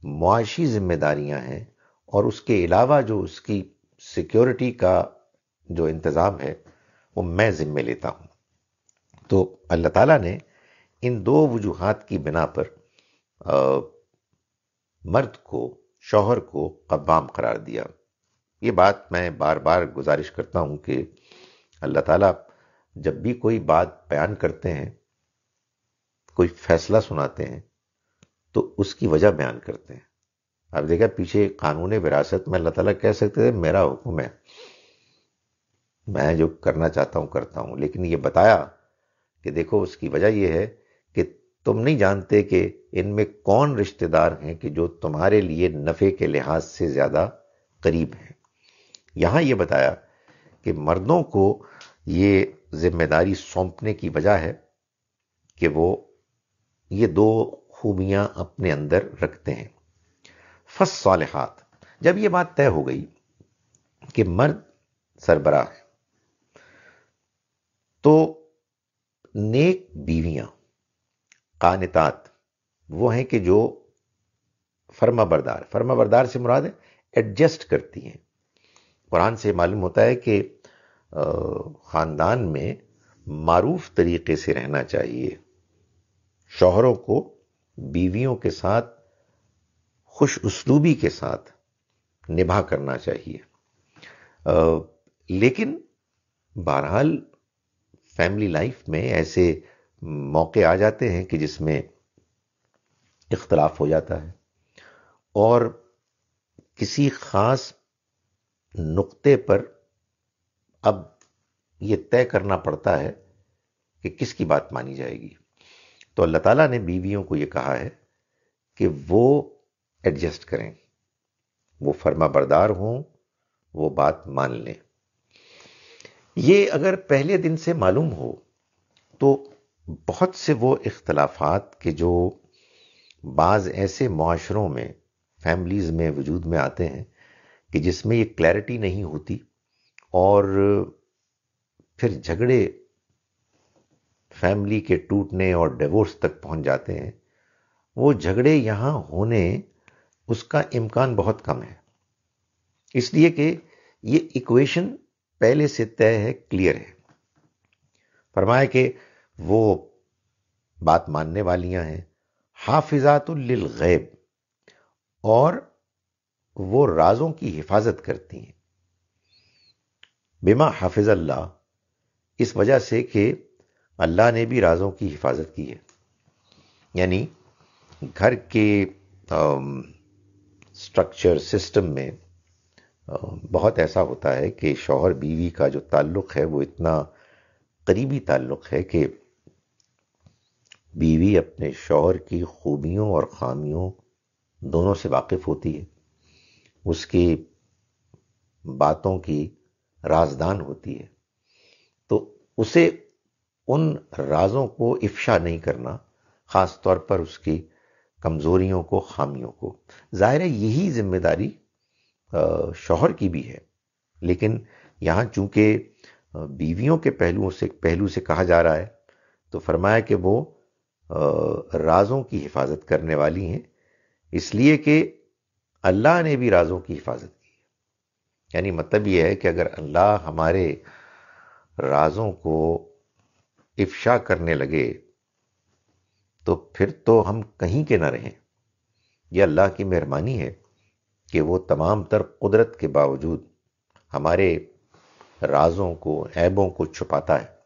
मुआशी जिम्मेदारियां हैं और उसके अलावा जो उसकी सिक्योरिटी का जो इंतज़ाम है वो मैं ज़िम्मे लेता हूँ तो अल्लाह ताला ने इन दो वजूहत की बिना पर आ, मर्द को शौहर को कब्बाम करार दिया ये बात मैं बार बार गुजारिश करता हूँ कि अल्लाह ताला जब भी कोई बात बयान करते हैं कोई फैसला सुनाते हैं तो उसकी वजह बयान करते हैं अब देखा पीछे कानून विरासत में अल्लाह ताला कह सकते थे मेरा हुक्म है मैं जो करना चाहता हूँ करता हूँ लेकिन ये बताया कि देखो उसकी वजह यह है कि तुम नहीं जानते कि इनमें कौन रिश्तेदार हैं कि जो तुम्हारे लिए नफ़े के लिहाज से ज़्यादा करीब हैं यहाँ ये बताया कि मर्दों को ये जिम्मेदारी सौंपने की वजह है कि वो ये दो खूबियां अपने अंदर रखते हैं फस सालहात जब ये बात तय हो गई कि मर्द सरबराह है तो नेक बीवियां कानतात वो हैं कि जो फर्मा बरदार फर्मा बरदार से मुराद है एडजस्ट करती हैं कुरान से मालूम होता है कि ख़ानदान में मारूफ तरीके से रहना चाहिए शोहरों को बीवियों के साथ खुश उसलूबी के साथ निभा करना चाहिए आ, लेकिन बहरहाल फैमिली लाइफ में ऐसे मौके आ जाते हैं कि जिसमें इख्तलाफ हो जाता है और किसी ख़ास नुक्ते पर अब ये तय करना पड़ता है कि किसकी बात मानी जाएगी तो अल्लाह ताला ने बीवियों को ये कहा है कि वो एडजस्ट करें वो फर्मा बरदार हों वो बात मान लें ये अगर पहले दिन से मालूम हो तो बहुत से वो इख्तलाफात के जो बाज़ ऐसे माशरों में फैमिलीज़ में वजूद में आते हैं कि जिसमें ये क्लैरिटी नहीं होती और फिर झगड़े फैमिली के टूटने और डिवोर्स तक पहुंच जाते हैं वो झगड़े यहाँ होने उसका इम्कान बहुत कम है इसलिए कि ये इक्वेशन पहले से तय है क्लियर है फरमाए कि वो बात मानने वालियां हैं हाफिजातुल गैब और वो राजों की हिफाजत करती हैं बिमा हाफिज अल्लाह इस वजह से कि अल्लाह ने भी राजों की हिफाजत की है यानी घर के स्ट्रक्चर सिस्टम में बहुत ऐसा होता है कि शोहर बीवी का जो ताल्लुक़ है वो इतना करीबी ताल्लुक़ है कि बीवी अपने शोहर की खूबियों और खामियों दोनों से वाकिफ़ होती है उसकी बातों की राजदान होती है तो उसे उन राजों को इफ्शा नहीं करना ख़ास तौर पर उसकी कमज़ोरियों को खामियों को ज़ाहिर है यही जिम्मेदारी शोहर की भी है लेकिन यहां चूंकि बीवियों के पहलुओं से पहलू से कहा जा रहा है तो फरमाया कि वो राजों की हिफाजत करने वाली हैं इसलिए कि अल्लाह ने भी राजों की हिफाजत की यानी मतलब यह है कि अगर अल्लाह हमारे राजों को इफ्शा करने लगे तो फिर तो हम कहीं के ना रहें यह अल्लाह की मेहरबानी है कि वो तमाम तर कुदरत के बावजूद हमारे राजों को ऐबों को छुपाता है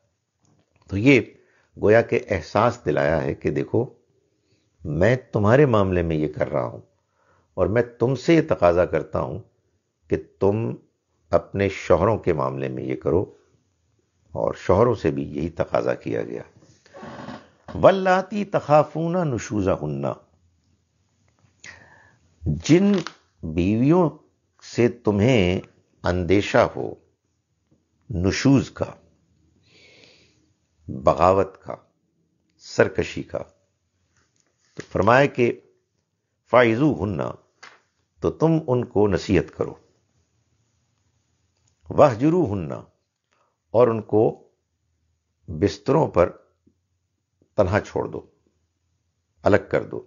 तो ये गोया के एहसास दिलाया है कि देखो मैं तुम्हारे मामले में ये कर रहा हूं और मैं तुमसे ये तकाजा करता हूं कि तुम अपने शोहरों के मामले में ये करो और शोहरों से भी यही तकाजा किया गया वल्लाती तखाफूना नुशूजा हन्ना जिन बीवियों से तुम्हें अंदेशा हो नुशूज का बगावत का सरकशी का तो फरमाए कि फाइजू हन्ना तो तुम उनको नसीहत करो वह जुरू हन्ना और उनको बिस्तरों पर तनहा छोड़ दो अलग कर दो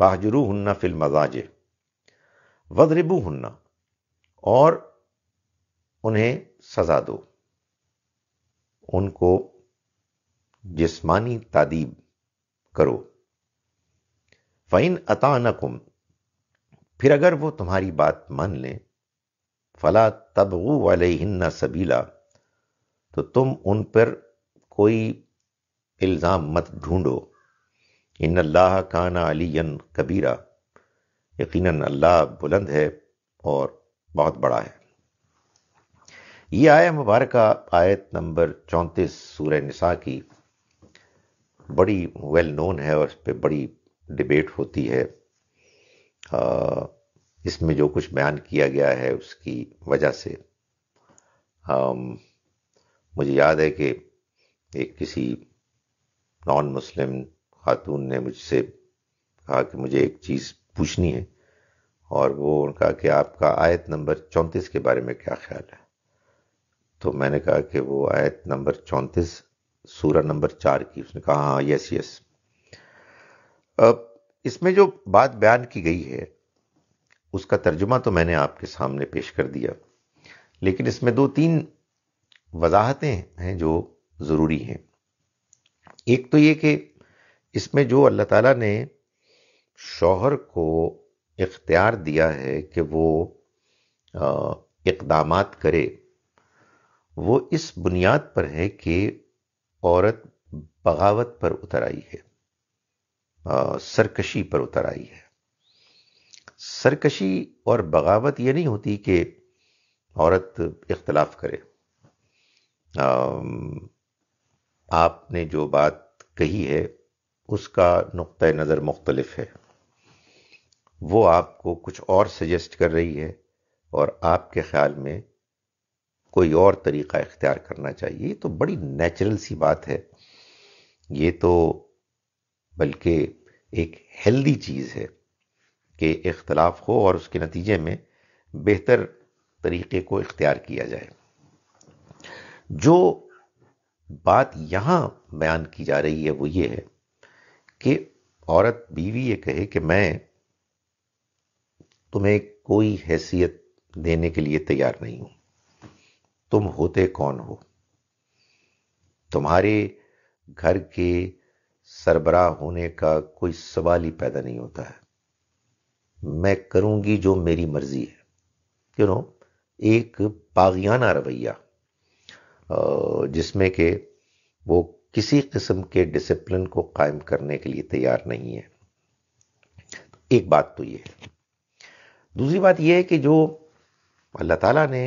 बाहजरू हन्ना फिल मजाजे वदरिबू हन्ना और उन्हें सजा दो उनको जिस्मानी तादीब करो फ़ैन अतानकुम फिर अगर वो तुम्हारी बात मान लें फला तबू वाले हिन्ना सबीला तो तुम उन पर कोई इल्ज़ाम मत ढूंढो इन अल्लाह खाना अली कबीरा यकीन अल्लाह बुलंद है और बहुत बड़ा है ये आया मुबारक आयत नंबर चौंतीस सूर्य निसा की बड़ी वेल नोन है और इस पर बड़ी डिबेट होती है इसमें जो कुछ बयान किया गया है उसकी वजह से मुझे याद है कि एक किसी नॉन मुस्लिम खातून ने मुझसे कहा कि मुझे एक चीज़ पूछनी है और वो उनका कि आपका आयत नंबर चौंतीस के बारे में क्या ख्याल है तो मैंने कहा कि वो आयत नंबर चौंतीस सूरा नंबर चार की उसने कहा हाँ यस यस अब इसमें जो बात बयान की गई है उसका तर्जुमा तो मैंने आपके सामने पेश कर दिया लेकिन इसमें दो तीन वजाहतें हैं जो ज़रूरी हैं एक तो ये कि इसमें जो अल्लाह ताला ने शौहर को इख्तियार दिया है कि वो इकदाम करे वो इस बुनियाद पर है कि औरत बगावत पर उतर आई है सरकशी पर उतर आई है सरकशी और बगावत यह नहीं होती कि औरत इख्तलाफ करे आपने जो बात कही है उसका नुक़ नज़र मुख्तलफ है वो आपको कुछ और सजेस्ट कर रही है और आपके ख्याल में कोई और तरीक़ा इख्तियार करना चाहिए तो बड़ी नेचुरल सी बात है ये तो बल्कि एक हेल्दी चीज़ है कि इख्तलाफ हो और उसके नतीजे में बेहतर तरीके को इख्तियार किया जाए जो बात यहाँ बयान की जा रही है वो ये है कि औरत बीवी ये कहे कि मैं तुम्हें कोई हैसियत देने के लिए तैयार नहीं हूं तुम होते कौन हो तुम्हारे घर के सरबराह होने का कोई सवाल ही पैदा नहीं होता है मैं करूंगी जो मेरी मर्जी है क्यों नो एक बागियाना रवैया जिसमें के वो किसी किस्म के डिसिप्लिन को कायम करने के लिए तैयार नहीं है एक बात तो ये है दूसरी बात यह है कि जो अल्लाह ताला ने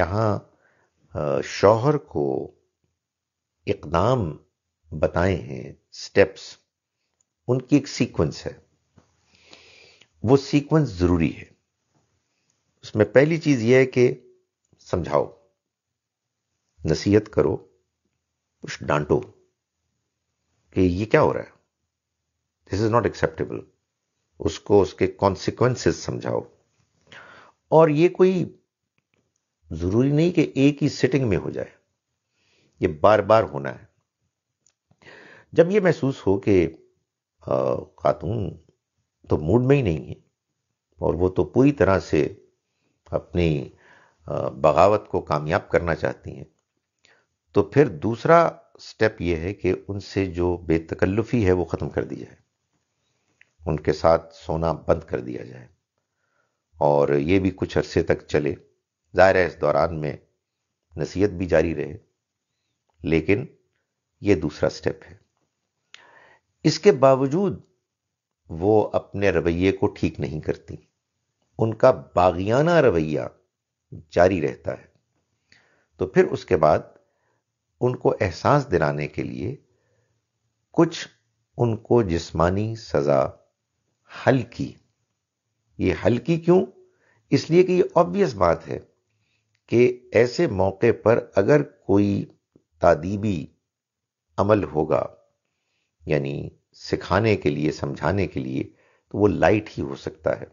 यहाँ शौहर को इकदाम बताए हैं स्टेप्स उनकी एक सीक्वेंस है वो सीक्वेंस जरूरी है उसमें पहली चीज यह है कि समझाओ नसीहत करो कुछ डांटो कि ये क्या हो रहा है दिस इज नॉट एक्सेप्टेबल उसको उसके कॉन्सिक्वेंसेस समझाओ और ये कोई जरूरी नहीं कि एक ही सिटिंग में हो जाए ये बार बार होना है जब ये महसूस हो कि खातून तो मूड में ही नहीं है और वो तो पूरी तरह से अपनी बगावत को कामयाब करना चाहती हैं तो फिर दूसरा स्टेप ये है कि उनसे जो बेतकल्लुफ़ी है वो ख़त्म कर दी जाए उनके साथ सोना बंद कर दिया जाए और ये भी कुछ अरसे तक चले ज़ाहिर है इस दौरान में नसीहत भी जारी रहे लेकिन ये दूसरा स्टेप है इसके बावजूद वो अपने रवैये को ठीक नहीं करती उनका बागियाना रवैया जारी रहता है तो फिर उसके बाद उनको एहसास दिलाने के लिए कुछ उनको जिस्मानी सजा हल्की ये हल्की क्यों इसलिए कि ये ऑब्वियस बात है कि ऐसे मौके पर अगर कोई तादीबी अमल होगा यानी सिखाने के लिए समझाने के लिए तो वो लाइट ही हो सकता है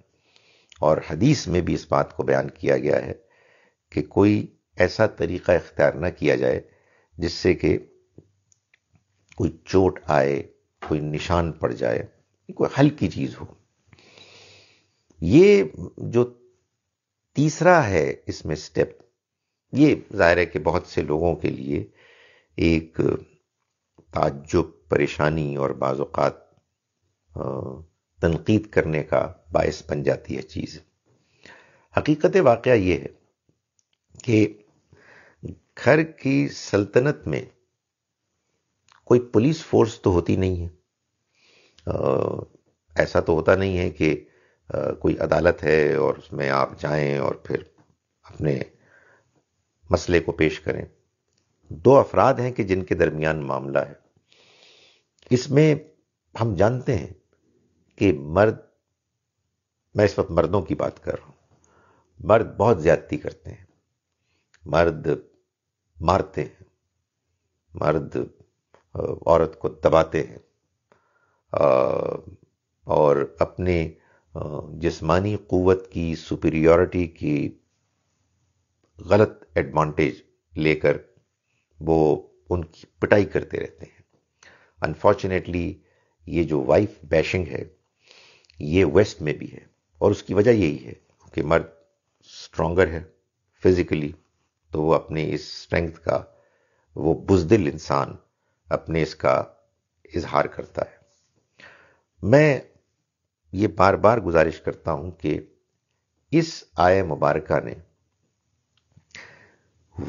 और हदीस में भी इस बात को बयान किया गया है कि कोई ऐसा तरीका इख्तियार ना किया जाए जिससे कि कोई चोट आए कोई निशान पड़ जाए कोई हल्की चीज हो ये जो तीसरा है इसमें स्टेप ये जाहिर है कि बहुत से लोगों के लिए एक ताज्जुब परेशानी और बाज़ात तनकीद करने का बायस बन जाती है चीज़ हकीकत वाक़ ये है कि घर की सल्तनत में कोई पुलिस फोर्स तो होती नहीं है आ, ऐसा तो होता नहीं है कि आ, कोई अदालत है और उसमें आप जाएं और फिर अपने मसले को पेश करें दो अफराद हैं कि जिनके दरमियान मामला है इसमें हम जानते हैं कि मर्द मैं इस वक्त मर्दों की बात कर रहा हूं मर्द बहुत ज्यादती करते हैं मर्द मारते हैं मर्द औरत को दबाते हैं और अपने जिस्मानी क़वत की सुपीरियोरिटी की गलत एडवांटेज लेकर वो उनकी पिटाई करते रहते हैं अनफॉर्चुनेटली ये जो वाइफ बैशिंग है ये वेस्ट में भी है और उसकी वजह यही है कि मर्द स्ट्रोंगर है फिजिकली तो वो अपने इस स्ट्रेंथ का वो बुजदिल इंसान अपने इसका इजहार करता है मैं ये बार बार गुजारिश करता हूं कि इस आय मुबारक ने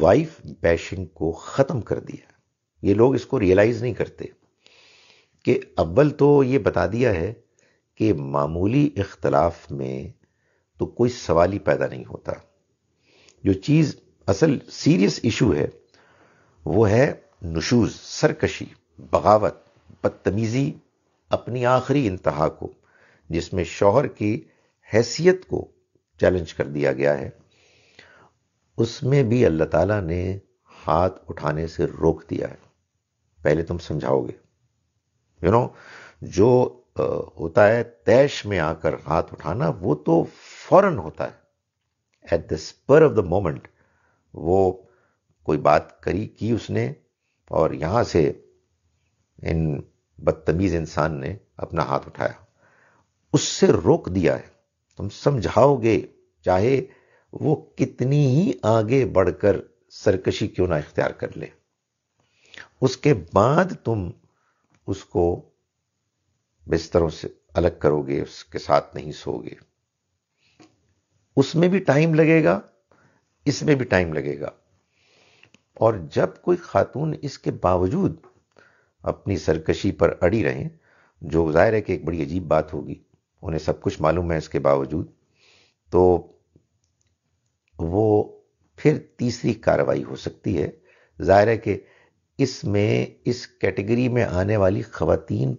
वाइफ बैशिंग को ख़त्म कर दिया ये लोग इसको रियलाइज़ नहीं करते कि अव्वल तो ये बता दिया है कि मामूली इख्तलाफ में तो कोई सवाल ही पैदा नहीं होता जो चीज़ असल सीरियस इशू है वो है नशूज सरकशी बगावत बदतमीज़ी अपनी आखिरी इंतहा को जिसमें शौहर की हैसियत को चैलेंज कर दिया गया है उसमें भी अल्लाह ताला ने हाथ उठाने से रोक दिया है पहले तुम समझाओगे यू नो जो होता है तैश में आकर हाथ उठाना वो तो फौरन होता है at the spur of the moment वो कोई बात करी की उसने और यहां से इन बदतमीज इंसान ने अपना हाथ उठाया उससे रोक दिया है तुम समझाओगे चाहे वो कितनी ही आगे बढ़कर सरकशी क्यों ना इख्तियार कर ले उसके बाद तुम उसको बिस्तरों से अलग करोगे उसके साथ नहीं सोगे उसमें भी टाइम लगेगा इसमें भी टाइम लगेगा और जब कोई खातून इसके बावजूद अपनी सरकशी पर अड़ी रहे जो जाहिर है कि एक बड़ी अजीब बात होगी उन्हें सब कुछ मालूम है इसके बावजूद तो वो फिर तीसरी कार्रवाई हो सकती है जाहिर है कि इसमें इस कैटेगरी में आने वाली खातन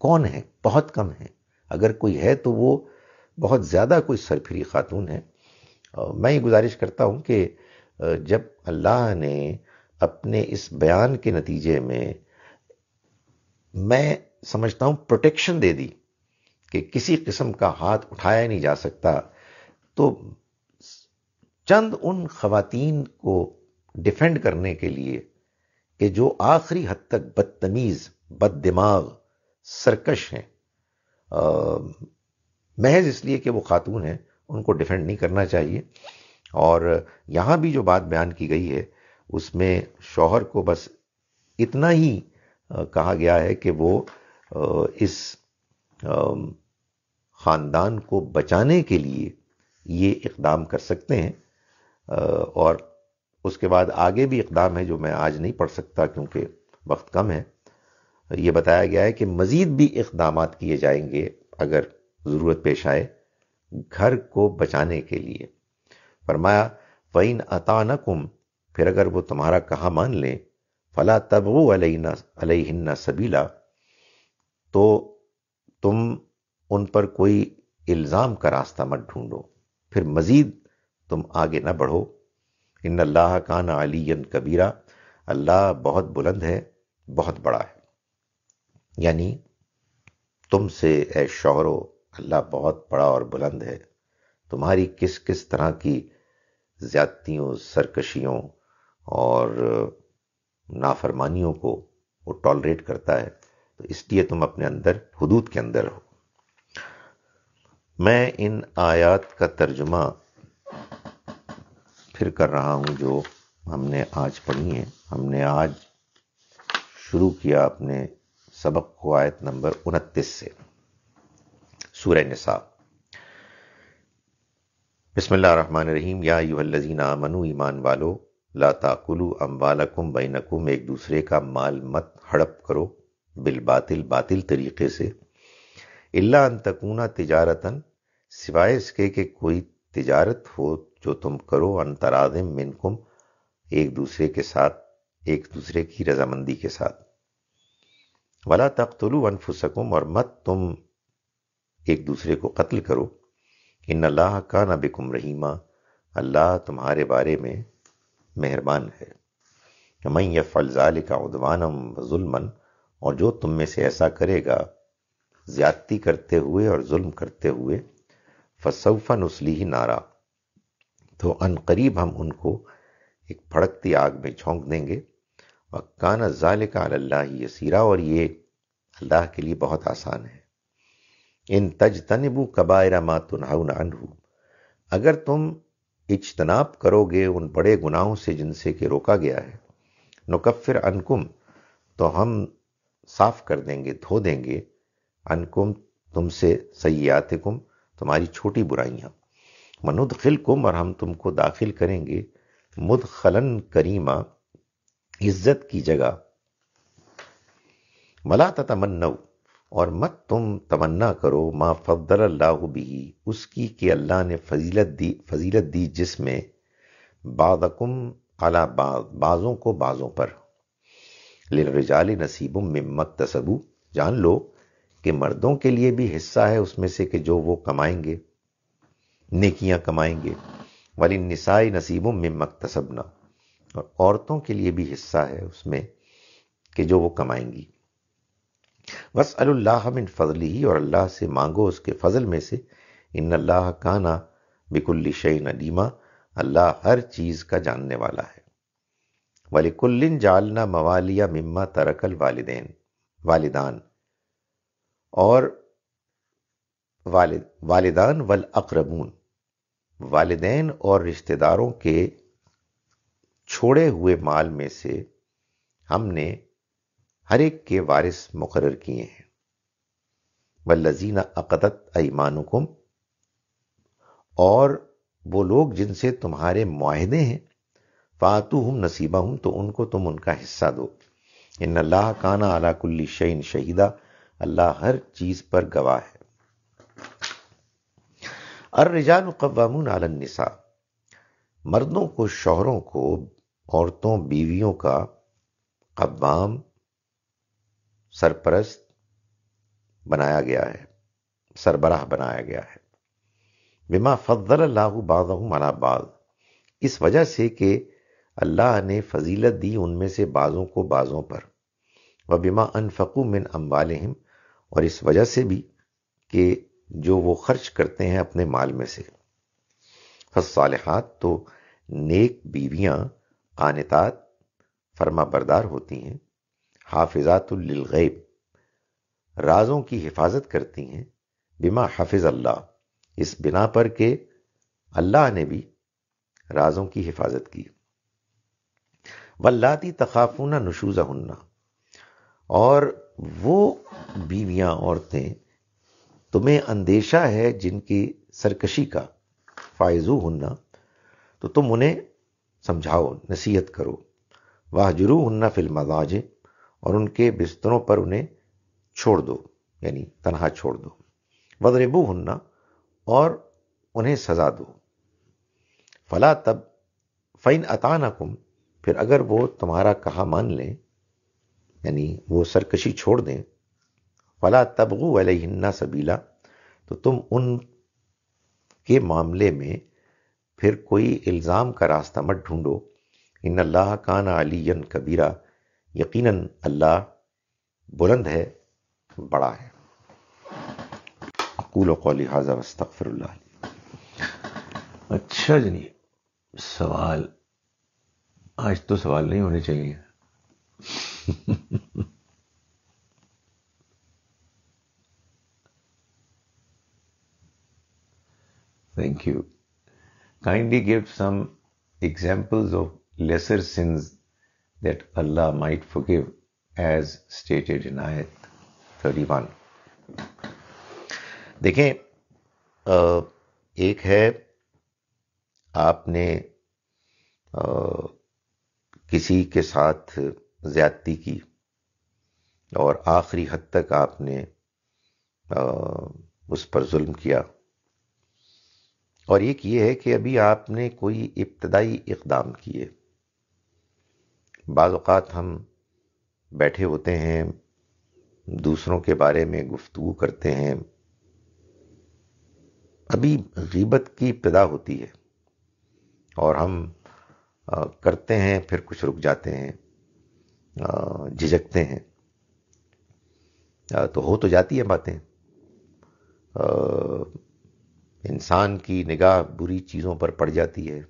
कौन है बहुत कम है अगर कोई है तो वो बहुत ज़्यादा कोई सरफरी खातून है मैं ये गुजारिश करता हूँ कि जब अल्लाह ने अपने इस बयान के नतीजे में मैं समझता हूँ प्रोटेक्शन दे दी कि किसी किस्म का हाथ उठाया नहीं जा सकता तो चंद उन खातन को डिफेंड करने के लिए कि जो आखिरी हद तक बदतमीज बद दिमाग सरकश हैं महज इसलिए कि वो खातून हैं उनको डिफेंड नहीं करना चाहिए और यहां भी जो बात बयान की गई है उसमें शौहर को बस इतना ही कहा गया है कि वो इस ख़ानदान को बचाने के लिए ये इकदाम कर सकते हैं और उसके बाद आगे भी इकदाम है जो मैं आज नहीं पढ़ सकता क्योंकि वक्त कम है ये बताया गया है कि मज़ीद भी इकदाम किए जाएंगे अगर ज़रूरत पेश आए घर को बचाने के लिए फरमाया फ़ैन अतानकुम फिर अगर वो तुम्हारा कहा मान लें फला तब तबो अलहिन्ना सबीला तो तुम उन पर कोई इल्ज़ाम का रास्ता मत ढूंढो फिर मज़ीद तुम आगे ना बढ़ो इन अल्लाह कान अलीन कबीरा अल्लाह बहुत बुलंद है बहुत बड़ा है यानी तुमसे ए शौहरों अल्लाह बहुत बड़ा और बुलंद है तुम्हारी किस किस तरह की ज्यादतियों सरकशियों और नाफरमानियों को वो टॉलरेट करता है तो इसलिए तुम अपने अंदर हदूद के अंदर हो मैं इन आयात का तर्जुमा फिर कर रहा हूँ जो हमने आज पढ़ी है हमने आज शुरू किया अपने सबक को आयत नंबर उनतीस से सूर्य निसा रहीम या लजीना मनु ईमान वालो लाताकुलु अम्बालकुम बैनकुम एक दूसरे का माल मत हड़प करो बिल बातिल बातिल तरीके से इल्ला अंतकूना तिजारतन सिवाय इसके कि कोई तिजारत हो जो तुम करो अंतराधिम मिनकुम एक दूसरे के साथ एक दूसरे की रजामंदी के साथ वला तख्तुलु अनफुसकुम और मत तुम एक दूसरे को कत्ल करो इन अल्लाह का बिकुम रहीमा अल्लाह तुम्हारे बारे में मेहरबान है मैं यह फलजाल का उदवानम वजुलमन और जो तुम में से ऐसा करेगा ज्यादती करते हुए और जुल्म करते हुए फसौफन उसली ही नारा तो अन करीब हम उनको एक फड़कती आग में झोंक देंगे जाल का अल्लाह यसीरा और ये अल्लाह के लिए बहुत आसान है इन तज तनबू कबायरा मा तुनहाउन अनहू अगर तुम इजतनाब करोगे उन बड़े गुनाहों से जिनसे कि रोका गया है नुकफ़िर अनकुम तो हम साफ कर देंगे धो देंगे अनकुम तुमसे कुम तुम्हारी छोटी बुराइयाँ मनुदखिल कुम और हम तुमको दाखिल करेंगे मुदखलन करीमा इज्जत की जगह मला तमन्नव और मत तुम तमन्ना करो मां फदल अल्लाह भी उसकी कि अल्लाह ने फजीलत दी फजीलत दी जिसमें बादकुम अला बाज बाज़ों को बाज़ों पर नसीबों में मत तसबू जान लो कि मर्दों के लिए भी हिस्सा है उसमें से कि जो वो कमाएंगे नेकियां कमाएंगे वाली निसाई नसीबों में मकतसबना और औरतों के लिए भी हिस्सा है उसमें कि जो वो कमाएंगी बस अल्लाह मिन फजली ही और अल्लाह से मांगो उसके फजल में से इन अल्लाह काना बिकुल्ली शई नदीमा अल्लाह हर चीज़ का जानने वाला है कुल्लिन जालना मवालिया मिम्मा तरकल वालदेन वालिदान और वालिद वालिदान वल अकरबून वालदेन और रिश्तेदारों के छोड़े हुए माल में से हमने हर एक के वारिस मुकर किए हैं वल्लजीना अकदत ऐमानुकुम और वो लोग जिनसे तुम्हारे माहदे हैं फातू हम नसीबा हूं तो उनको तुम उनका हिस्सा दो इन अल्लाह काना अलाकुल्ली शहीन शहीदा अल्लाह हर चीज़ पर गवाह है अर रिजाल कवामून आलन्निसा मर्दों को शोहरों को औरतों बीवियों का कवाम सरपरस्त बनाया गया है सरबराह बनाया गया है बिमा फजल अल्लाह बाज़म अलाबाद इस वजह से कि अल्लाह ने फजीलत दी उनमें से बाज़ों को बाज़ों पर व बिमा अनफकू मिन अम्बालहम और इस वजह से भी कि जो वो खर्च करते हैं अपने माल में से फसालहात तो नेक बीवियां आनेतात फर्मा बरदार होती हैं हाफिजातुल्गैब राजों की हिफाजत करती हैं बिमा हाफिज अल्लाह इस बिना पर के अल्लाह ने भी राजों की हिफाजत की वल्लाती तकाफूना नशूजा हन्ना और वो बीवियां औरतें तुम्हें अंदेशा है जिनकी सरकशी का फायजू हन्ना तो तुम उन्हें समझाओ नसीहत करो वाह जुरू हन्ना फिल्माज और उनके बिस्तरों पर उन्हें छोड़ दो यानी तनहा छोड़ दो वजरेबू हन्ना और उन्हें सजा दो फला तब फ़ैन अतानकुम फिर अगर वो तुम्हारा कहा मान लें यानी वो सरकशी छोड़ दें फला तबगु हिन्ना सबीला तो तुम उन के मामले में फिर कोई इल्ज़ाम का रास्ता मत ढूंढो इन अल्लाह कान अलियन कबीरा यकीनन अल्लाह बुलंद है बड़ा है अकूल कौली हाजा वस्तफ़र अच्छा जनी सवाल आज तो सवाल नहीं होने चाहिए Thank you. Kindly give some examples of lesser sins that Allah might forgive as stated in ayat 31. देखें एक है आपने किसी के साथ ज़्यादती की और आखिरी हद तक आपने उस पर जुल्म किया और एक ये है कि अभी आपने कोई इब्तदाई इकदाम किए बाज़ात हम बैठे होते हैं दूसरों के बारे में गुफ्तु करते हैं अभी गीबत की इब्तदा होती है और हम करते हैं फिर कुछ रुक जाते हैं झिझकते हैं तो हो तो जाती है बातें इंसान की निगाह बुरी चीज़ों पर पड़ जाती है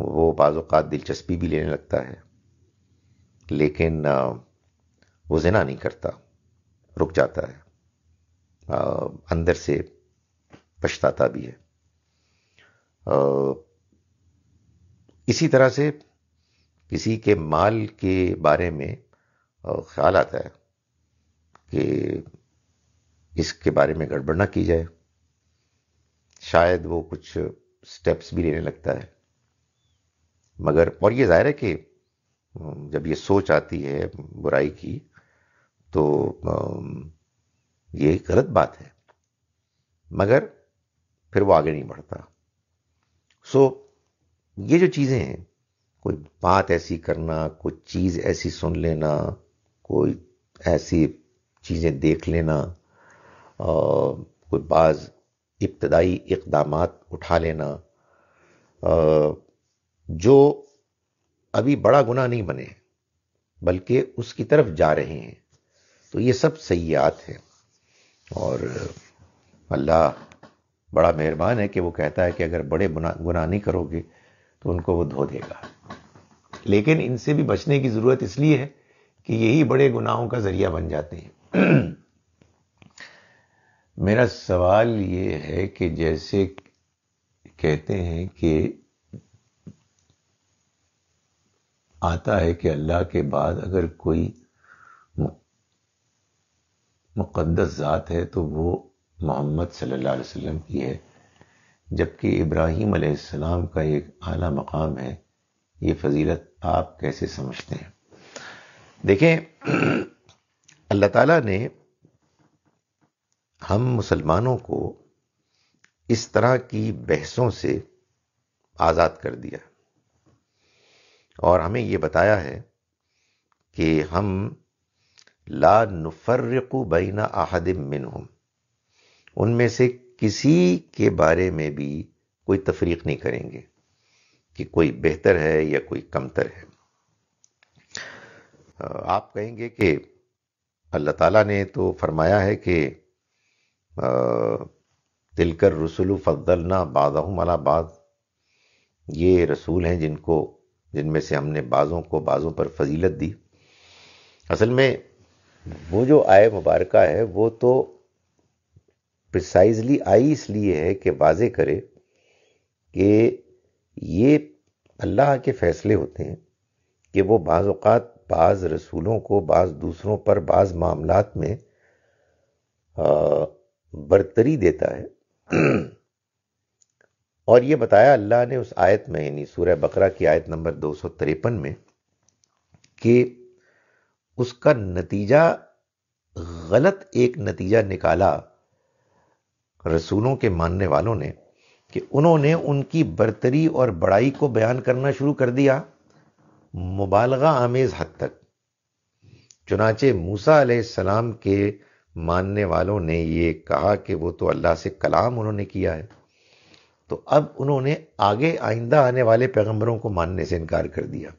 वो बाज़ात दिलचस्पी भी लेने लगता है लेकिन वो जिना नहीं करता रुक जाता है अंदर से पछताता भी है इसी तरह से किसी के माल के बारे में ख्याल आता है कि इसके बारे में गड़बड़ ना की जाए शायद वो कुछ स्टेप्स भी लेने लगता है मगर और ये जाहिर है कि जब ये सोच आती है बुराई की तो ये गलत बात है मगर फिर वो आगे नहीं बढ़ता सो ये जो चीज़ें हैं कोई बात ऐसी करना कोई चीज़ ऐसी सुन लेना कोई ऐसी चीज़ें देख लेना कोई बाज़ इब्तदाई इकदाम उठा लेना जो अभी बड़ा गुना नहीं बने बल्कि उसकी तरफ जा रहे हैं तो ये सब सयात है और अल्लाह बड़ा मेहरबान है कि वो कहता है कि अगर बड़े गुना नहीं करोगे तो उनको वो धो देगा लेकिन इनसे भी बचने की ज़रूरत इसलिए है कि यही बड़े गुनाहों का ज़रिया बन जाते हैं मेरा सवाल ये है कि जैसे कहते हैं कि आता है कि अल्लाह के बाद अगर कोई मुक़दस ज़ात है तो वो मोहम्मद सल्लल्लाहु अलैहि वसल्लम की है जबकि इब्राहीम अलैहिस्सलाम का एक आला मकाम है ये फजीलत आप कैसे समझते हैं देखें अल्लाह ताला ने हम मुसलमानों को इस तरह की बहसों से आज़ाद कर दिया और हमें ये बताया है कि हम ला नुफर्रकु बैना मिन हम उनमें से किसी के बारे में भी कोई तफरीक नहीं करेंगे कि कोई बेहतर है या कोई कमतर है आप कहेंगे कि अल्लाह ताला ने तो फरमाया है कि तिलकर रसुल फद्दलना बादहम अला बाद ये रसूल हैं जिनको जिनमें से हमने बाज़ों को बाज़ों पर फजीलत दी असल में वो जो आय मुबारक है वो तो प्रिसाइजली आई इसलिए है कि वाजे करे कि ये अल्लाह के फ़ैसले होते हैं कि वो बाज़ात बाज़ रसूलों को बाज़ दूसरों पर बाज़ मामलात में आ, बरतरी देता है और ये बताया अल्लाह ने उस आयत में यानी सूर्य बकरा की आयत नंबर दो में कि उसका नतीजा गलत एक नतीजा निकाला रसूलों के मानने वालों ने कि उन्होंने उनकी बरतरी और बड़ाई को बयान करना शुरू कर दिया मुबालगा आमेज हद तक चुनाचे मूसा सलाम के मानने वालों ने ये कहा कि वो तो अल्लाह से कलाम उन्होंने किया है तो अब उन्होंने आगे आइंदा आने वाले पैगंबरों को मानने से इनकार कर दिया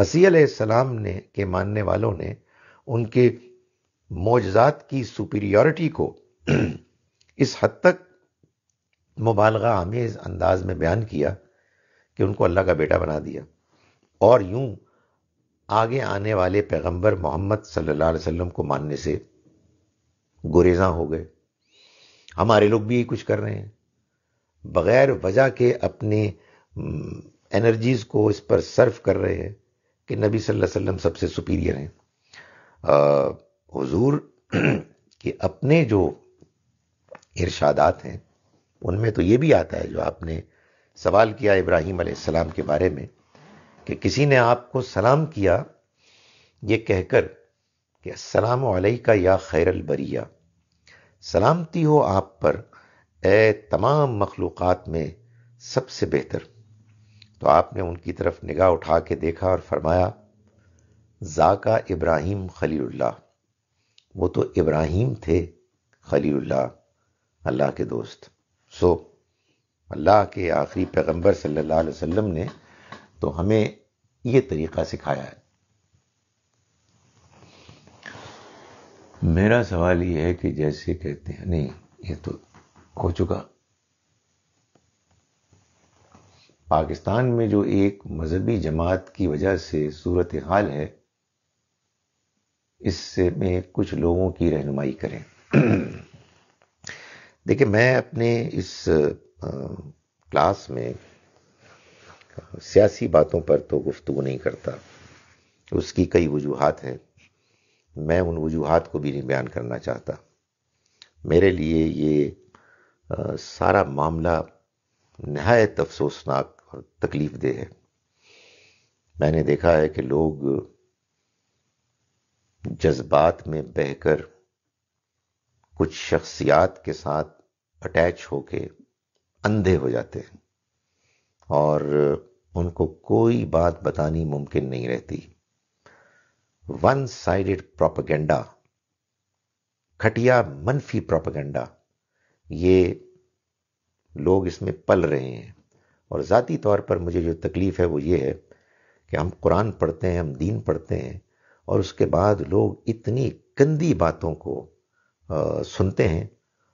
मसीह सलाम ने के मानने वालों ने उनके मोजात की सुपीरियोरिटी को इस हद तक मुबालगा आमेज अंदाज में बयान किया कि उनको अल्लाह का बेटा बना दिया और यूं आगे आने वाले पैगंबर मोहम्मद सल्लल्लाहु अलैहि वसल्लम को मानने से गुरेजा हो गए हमारे लोग भी यही कुछ कर रहे हैं बगैर वजह के अपनी एनर्जीज हम्म, को इस पर सर्व कर रहे हैं कि नबी सल्लल्लाहु अलैहि वसल्लम सबसे सुपीरियर हैं हुजूर के अपने जो इरशादात हैं उनमें तो ये भी आता है जो आपने सवाल किया इब्राहिम सलाम के बारे में कि किसी ने आपको सलाम किया ये कहकर कि अस्सलाम का या खैर बरिया सलामती हो आप पर ए तमाम मखलूक़ात में सबसे बेहतर तो आपने उनकी तरफ निगाह उठा के देखा और फरमाया जाका इब्राहिम खलील्ला वो तो इब्राहिम थे खलील्ला अल्लाह के दोस्त सो अल्लाह के आखिरी पैगंबर सल्लल्लाहु अलैहि वसल्लम ने तो हमें ये तरीक़ा सिखाया है मेरा सवाल यह है कि जैसे कहते हैं नहीं ये तो हो चुका पाकिस्तान में जो एक मजहबी जमात की वजह से सूरत हाल है इससे में कुछ लोगों की रहनुमाई करें देखिए मैं अपने इस क्लास में सियासी बातों पर तो गुफ्तु नहीं करता उसकी कई वजूहत हैं मैं उन वजूहत को भी नहीं बयान करना चाहता मेरे लिए ये आ, सारा मामला नहायत अफसोसनाक और तकलीफ देह है मैंने देखा है कि लोग जज्बात में बहकर कुछ शख्सियात के साथ अटैच होके अंधे हो जाते हैं और उनको कोई बात बतानी मुमकिन नहीं रहती वन साइडेड प्रोपगेंडा खटिया मनफी प्रोपगेंडा ये लोग इसमें पल रहे हैं और ज़ाती तौर पर मुझे जो तकलीफ़ है वो ये है कि हम कुरान पढ़ते हैं हम दीन पढ़ते हैं और उसके बाद लोग इतनी गंदी बातों को आ, सुनते हैं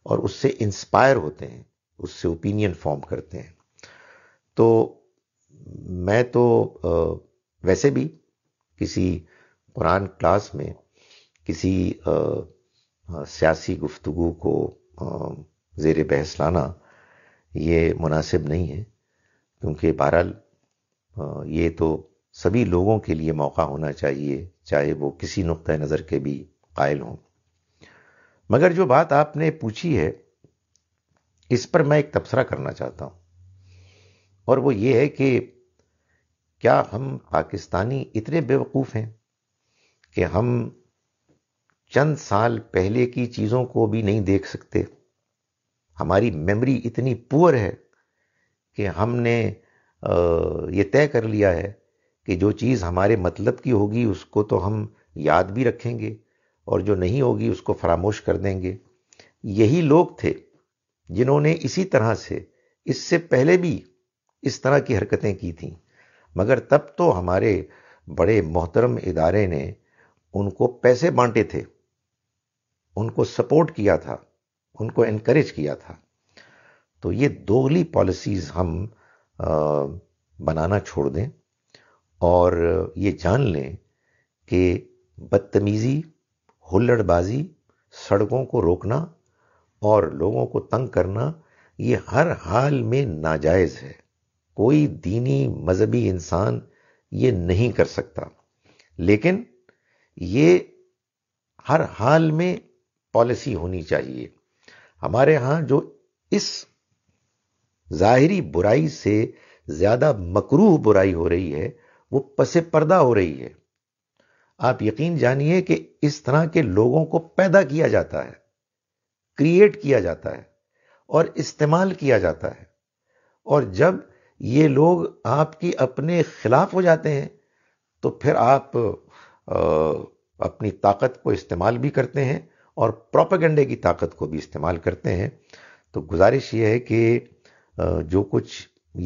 और उससे इंस्पायर होते हैं उससे ओपिनियन फॉर्म करते हैं तो मैं तो आ, वैसे भी किसी कुरान क्लास में किसी सियासी गुफ्तु को जेर बहस लाना ये मुनासिब नहीं है क्योंकि बहरहाल ये तो सभी लोगों के लिए मौका होना चाहिए चाहे वो किसी नुक़ नज़र के भी कायल हों मगर जो बात आपने पूछी है इस पर मैं एक तबसरा करना चाहता हूँ और वो ये है कि क्या हम पाकिस्तानी इतने बेवकूफ़ हैं कि हम चंद साल पहले की चीज़ों को भी नहीं देख सकते हमारी मेमोरी इतनी पुअर है कि हमने ये तय कर लिया है कि जो चीज़ हमारे मतलब की होगी उसको तो हम याद भी रखेंगे और जो नहीं होगी उसको फरामोश कर देंगे यही लोग थे जिन्होंने इसी तरह से इससे पहले भी इस तरह की हरकतें की थीं मगर तब तो हमारे बड़े मोहतरम इदारे ने उनको पैसे बांटे थे उनको सपोर्ट किया था उनको एनकरेज किया था तो ये दोगली पॉलिसीज हम बनाना छोड़ दें और ये जान लें कि बदतमीज़ी हुल्लड़बाजी सड़कों को रोकना और लोगों को तंग करना ये हर हाल में नाजायज़ है कोई दीनी मज़हबी इंसान ये नहीं कर सकता लेकिन ये हर हाल में पॉलिसी होनी चाहिए हमारे यहां जो इस जाहिरी बुराई से ज्यादा मकरूह बुराई हो रही है वो पसे पर्दा हो रही है आप यकीन जानिए कि इस तरह के लोगों को पैदा किया जाता है क्रिएट किया जाता है और इस्तेमाल किया जाता है और जब ये लोग आपकी अपने खिलाफ हो जाते हैं तो फिर आप अपनी ताकत को इस्तेमाल भी करते हैं और प्रोपेगेंडे की ताकत को भी इस्तेमाल करते हैं तो गुजारिश ये है कि जो कुछ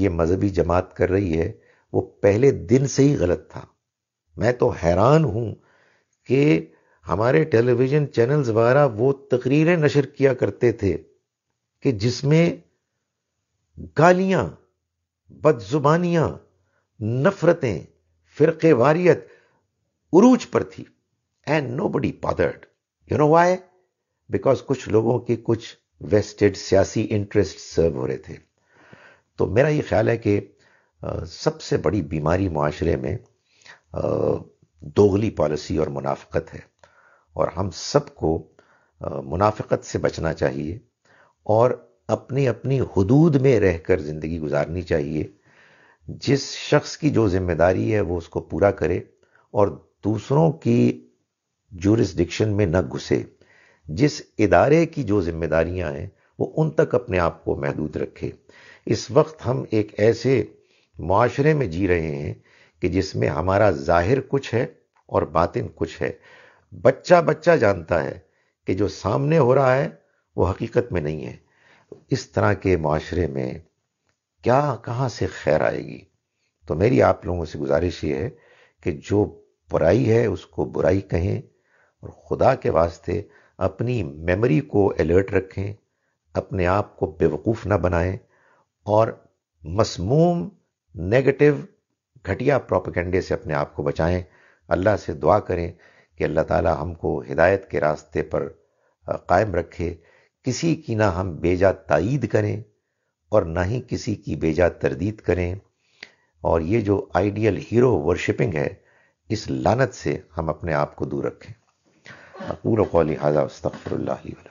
ये मज़हबी जमात कर रही है वो पहले दिन से ही गलत था मैं तो हैरान हूं कि हमारे टेलीविज़न चैनल्स वगैरह वो तकरीरें नशर किया करते थे कि जिसमें गालियां बदजुबानियां नफ़रतें फ़िरके वारियत उरूज पर थी and nobody bothered you know why because कुछ लोगों के कुछ वेस्टेड सियासी इंटरेस्ट सर्व हो रहे थे तो मेरा ये ख्याल है कि सबसे बड़ी बीमारी माशरे में दोगली पॉलिसी और मुनाफ़त है और हम सबको मुनाफ़त से बचना चाहिए और अपनी अपनी हदूद में रहकर ज़िंदगी गुजारनी चाहिए जिस शख्स की जो जिम्मेदारी है वो उसको पूरा करे और दूसरों की जूरिस्डिक्शन में न घुसे जिस इदारे की जो जिम्मेदारियां हैं वो उन तक अपने आप को महदूद रखे इस वक्त हम एक ऐसे माशरे में जी रहे हैं कि जिसमें हमारा जाहिर कुछ है और बातिन कुछ है बच्चा बच्चा जानता है कि जो सामने हो रहा है वो हकीकत में नहीं है इस तरह के माशरे में क्या कहाँ से खैर आएगी तो मेरी आप लोगों से गुजारिश ये है कि जो बुराई है उसको बुराई कहें और खुदा के वास्ते अपनी मेमोरी को अलर्ट रखें अपने आप को बेवकूफ़ ना बनाएं और मसमूम नेगेटिव घटिया प्रोपगेंडे से अपने आप को बचाएं अल्लाह से दुआ करें कि अल्लाह ताला हमको हिदायत के रास्ते पर कायम रखे किसी की ना हम बेजा तइद करें और ना ही किसी की बेजा तरदीद करें और ये जो आइडियल हीरो वर्शिपिंग है इस लानत से हम अपने आप को दूर रखें पूरा कौली हाजा वस्तफ़र